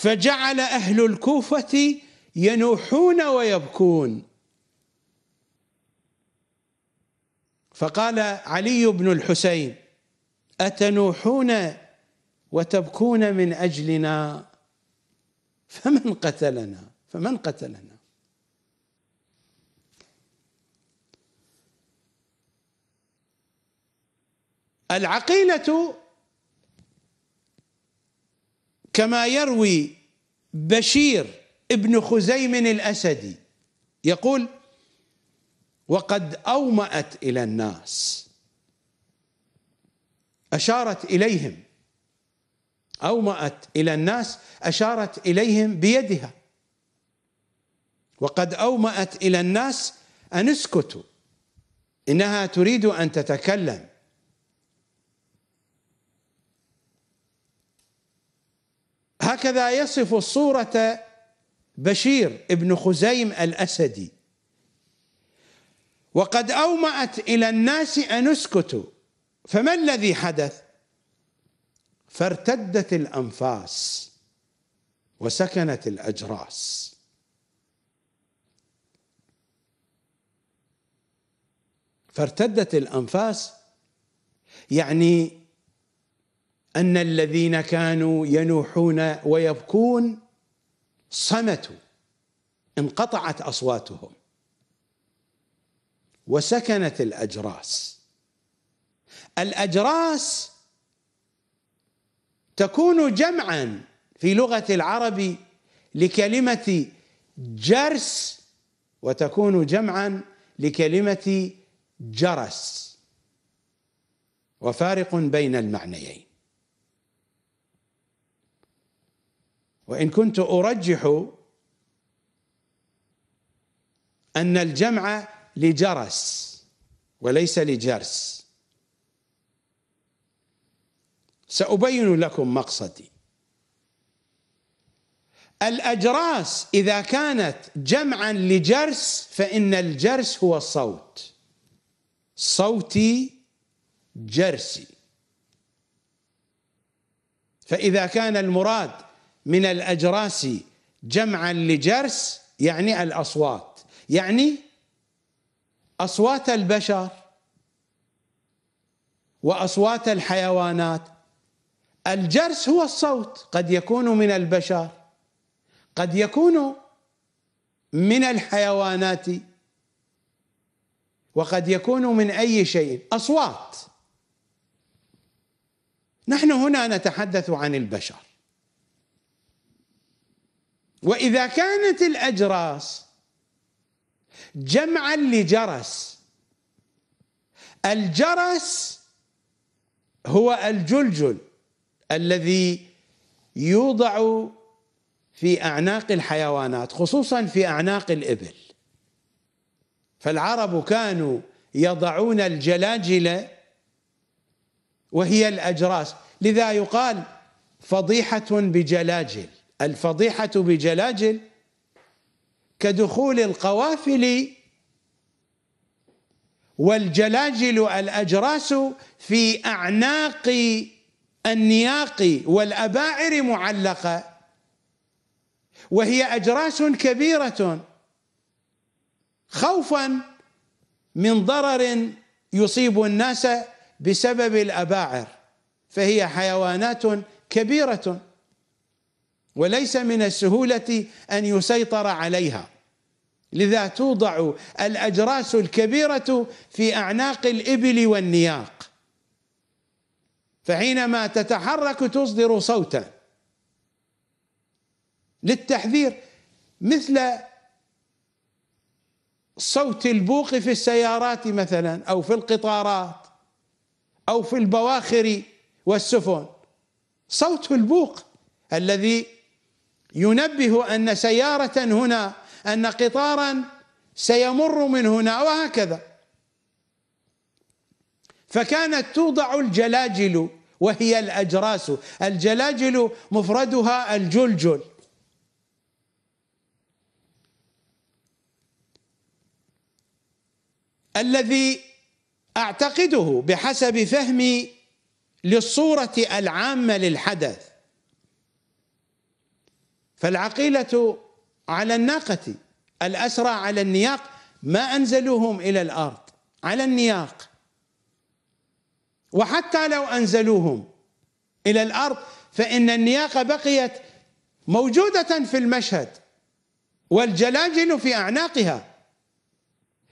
فجعل أهل الكوفة ينوحون ويبكون فقال علي بن الحسين أتنوحون وتبكون من أجلنا فمن قتلنا فمن قتلنا العقيلة كما يروي بشير ابن خزيم الأسدي يقول وقد أومأت إلى الناس أشارت إليهم أومأت إلى الناس أشارت إليهم بيدها وقد أومأت إلى الناس أن اسكتوا إنها تريد أن تتكلم هكذا يصف الصورة بشير ابن خزيم الأسدي وقد أومأت إلى الناس أن اسكتوا فما الذي حدث فارتدت الأنفاس وسكنت الأجراس فارتدت الأنفاس يعني ان الذين كانوا ينوحون ويبكون صمتوا انقطعت اصواتهم وسكنت الاجراس الاجراس تكون جمعا في لغه العرب لكلمه جرس وتكون جمعا لكلمه جرس وفارق بين المعنيين وإن كنت أرجح أن الجمع لجرس وليس لجرس سأبين لكم مقصدي الأجراس إذا كانت جمعا لجرس فإن الجرس هو الصوت صوتي جرسي فإذا كان المراد من الأجراس جمعا لجرس يعني الأصوات يعني أصوات البشر وأصوات الحيوانات الجرس هو الصوت قد يكون من البشر قد يكون من الحيوانات وقد يكون من اي شيء اصوات نحن هنا نتحدث عن البشر واذا كانت الاجراس جمعا لجرس الجرس هو الجلجل الذي يوضع في اعناق الحيوانات خصوصا في اعناق الابل فالعرب كانوا يضعون الجلاجل وهي الاجراس لذا يقال فضيحه بجلاجل الفضيحة بجلاجل كدخول القوافل والجلاجل الأجراس في أعناق النياق والأباعر معلقة وهي أجراس كبيرة خوفا من ضرر يصيب الناس بسبب الأباعر فهي حيوانات كبيرة وليس من السهولة أن يسيطر عليها لذا توضع الأجراس الكبيرة في أعناق الإبل والنياق فحينما تتحرك تصدر صوتا للتحذير مثل صوت البوق في السيارات مثلا أو في القطارات أو في البواخر والسفن صوت البوق الذي ينبه ان سياره هنا ان قطارا سيمر من هنا وهكذا فكانت توضع الجلاجل وهي الاجراس الجلاجل مفردها الجلجل الذي اعتقده بحسب فهمي للصوره العامه للحدث فالعقيلة على الناقة الأسرى على النياق ما أنزلوهم إلى الأرض على النياق وحتى لو أنزلوهم إلى الأرض فإن النياق بقيت موجودة في المشهد والجلاجل في أعناقها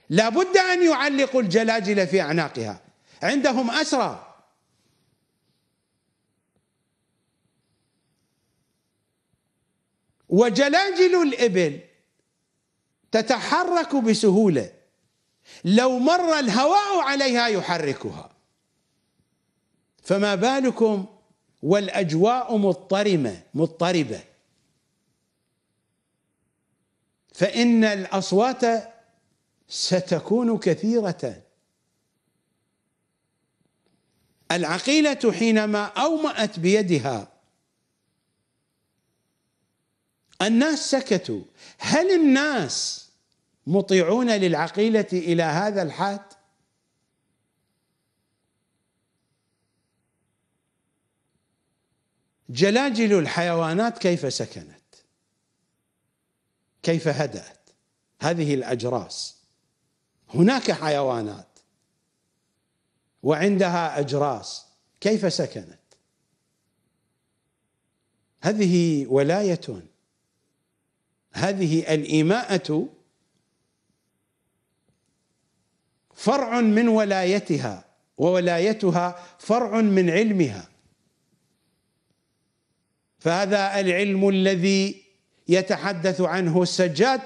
لابد أن يعلقوا الجلاجل في أعناقها عندهم أسرى وجلاجل الإبل تتحرك بسهولة لو مر الهواء عليها يحركها فما بالكم والأجواء مضطرمة مضطربة فإن الأصوات ستكون كثيرة العقيلة حينما أومأت بيدها الناس سكتوا هل الناس مطيعون للعقيله الى هذا الحد جلاجل الحيوانات كيف سكنت كيف هدأت هذه الأجراس هناك حيوانات وعندها أجراس كيف سكنت هذه ولاية هذه الإيماءة فرع من ولايتها وولايتها فرع من علمها فهذا العلم الذي يتحدث عنه السجاد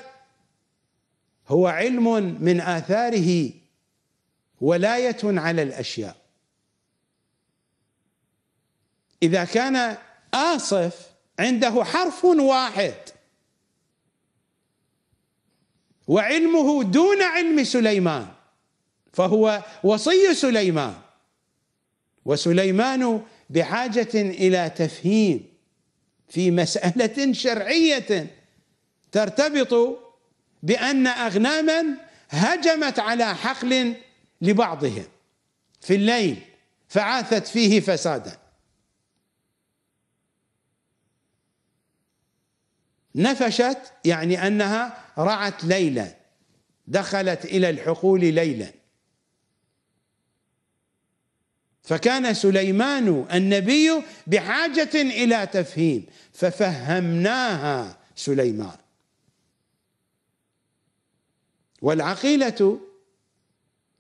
هو علم من آثاره ولاية على الأشياء إذا كان آصف عنده حرف واحد وعلمه دون علم سليمان فهو وصي سليمان وسليمان بحاجة إلى تفهيم في مسألة شرعية ترتبط بأن أغناما هجمت على حقل لبعضهم في الليل فعاثت فيه فسادا نفشت يعني أنها رعت ليلى دخلت إلى الحقول ليلى فكان سليمان النبي بحاجة إلى تفهيم ففهمناها سليمان والعقيلة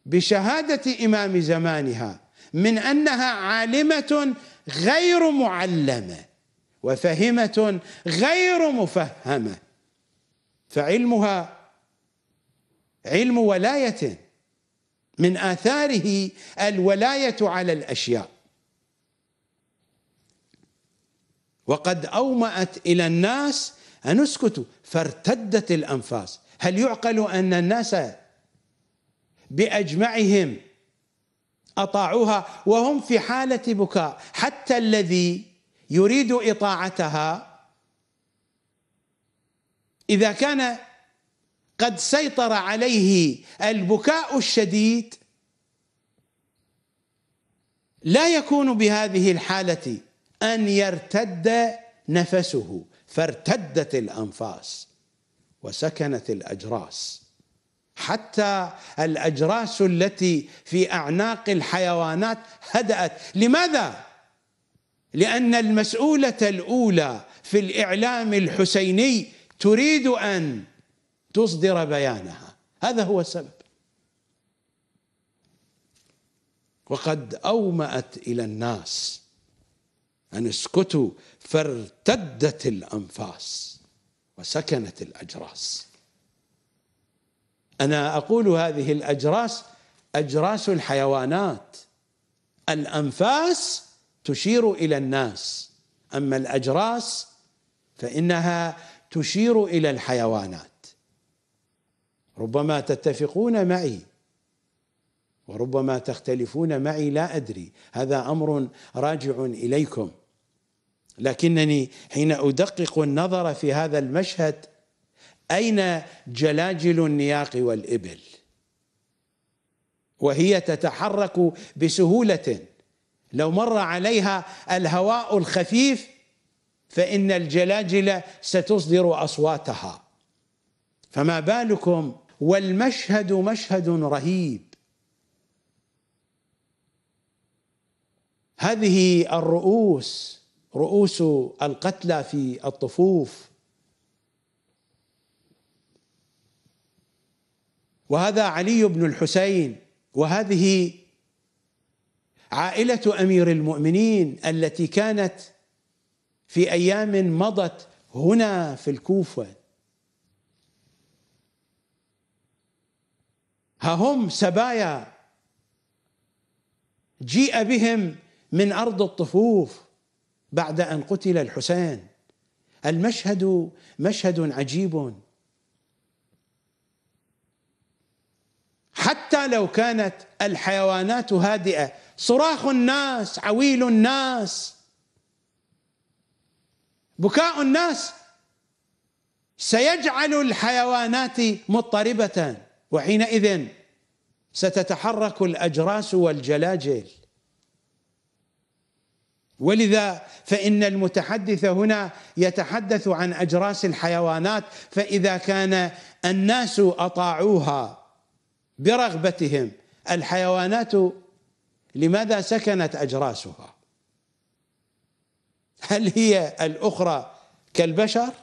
بشهادة إمام زمانها من أنها عالمة غير معلمة وفهمة غير مفهمة فعلمها علم ولاية من آثاره الولاية على الأشياء وقد أومأت إلى الناس أن اسكتوا فارتدت الأنفاس هل يعقل أن الناس بأجمعهم أطاعوها وهم في حالة بكاء حتى الذي يريد إطاعتها إذا كان قد سيطر عليه البكاء الشديد لا يكون بهذه الحالة أن يرتد نفسه فارتدت الأنفاس وسكنت الأجراس حتى الأجراس التي في أعناق الحيوانات هدأت لماذا؟ لأن المسؤولة الأولى في الإعلام الحسيني تريد ان تصدر بيانها هذا هو السبب وقد اومات الى الناس ان اسكتوا فارتدت الانفاس وسكنت الاجراس انا اقول هذه الاجراس اجراس الحيوانات الانفاس تشير الى الناس اما الاجراس فانها تشير الى الحيوانات ربما تتفقون معي وربما تختلفون معي لا ادري هذا امر راجع اليكم لكنني حين ادقق النظر في هذا المشهد اين جلاجل النياق والابل وهي تتحرك بسهوله لو مر عليها الهواء الخفيف فإن الجلاجل ستصدر أصواتها فما بالكم والمشهد مشهد رهيب هذه الرؤوس رؤوس القتلى في الطفوف وهذا علي بن الحسين وهذه عائله امير المؤمنين التي كانت في ايام مضت هنا في الكوفه ها هم سبايا جيء بهم من ارض الطفوف بعد ان قتل الحسين المشهد مشهد عجيب حتى لو كانت الحيوانات هادئه صراخ الناس عويل الناس بكاء الناس سيجعل الحيوانات مضطربة وحينئذ ستتحرك الأجراس والجلاجل ولذا فإن المتحدث هنا يتحدث عن أجراس الحيوانات فإذا كان الناس أطاعوها برغبتهم الحيوانات لماذا سكنت أجراسها هل هي الأخرى كالبشر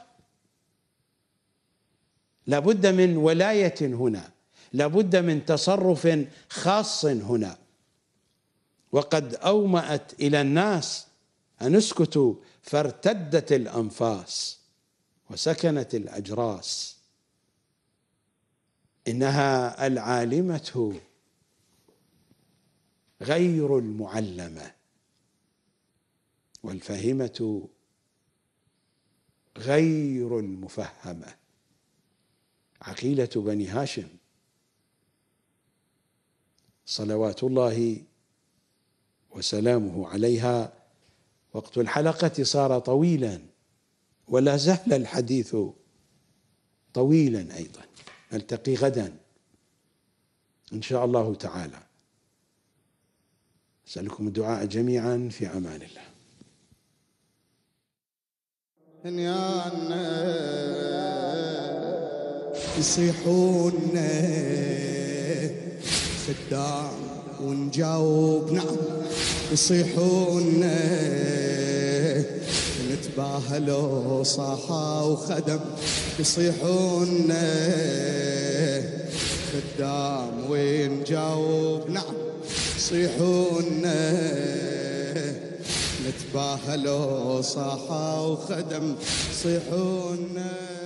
لابد من ولاية هنا لابد من تصرف خاص هنا وقد أومأت إلى الناس أن اسكتوا فارتدت الأنفاس وسكنت الأجراس إنها العالمة غير المعلمه والفهمة غير المفهمة عقيلة بني هاشم صلوات الله وسلامه عليها وقت الحلقة صار طويلا ولا زال الحديث طويلا أيضا نلتقي غدا إن شاء الله تعالى أسألكم الدعاء جميعا في أمان الله هنيانا يصيحونا خدام ونجاوب نعم يصيحونا نتباهلوا صاحا وخدم يصيحونا خدام ونجاوب نعم يصيحونا تباهلوا صاحوا وخدم صيحونا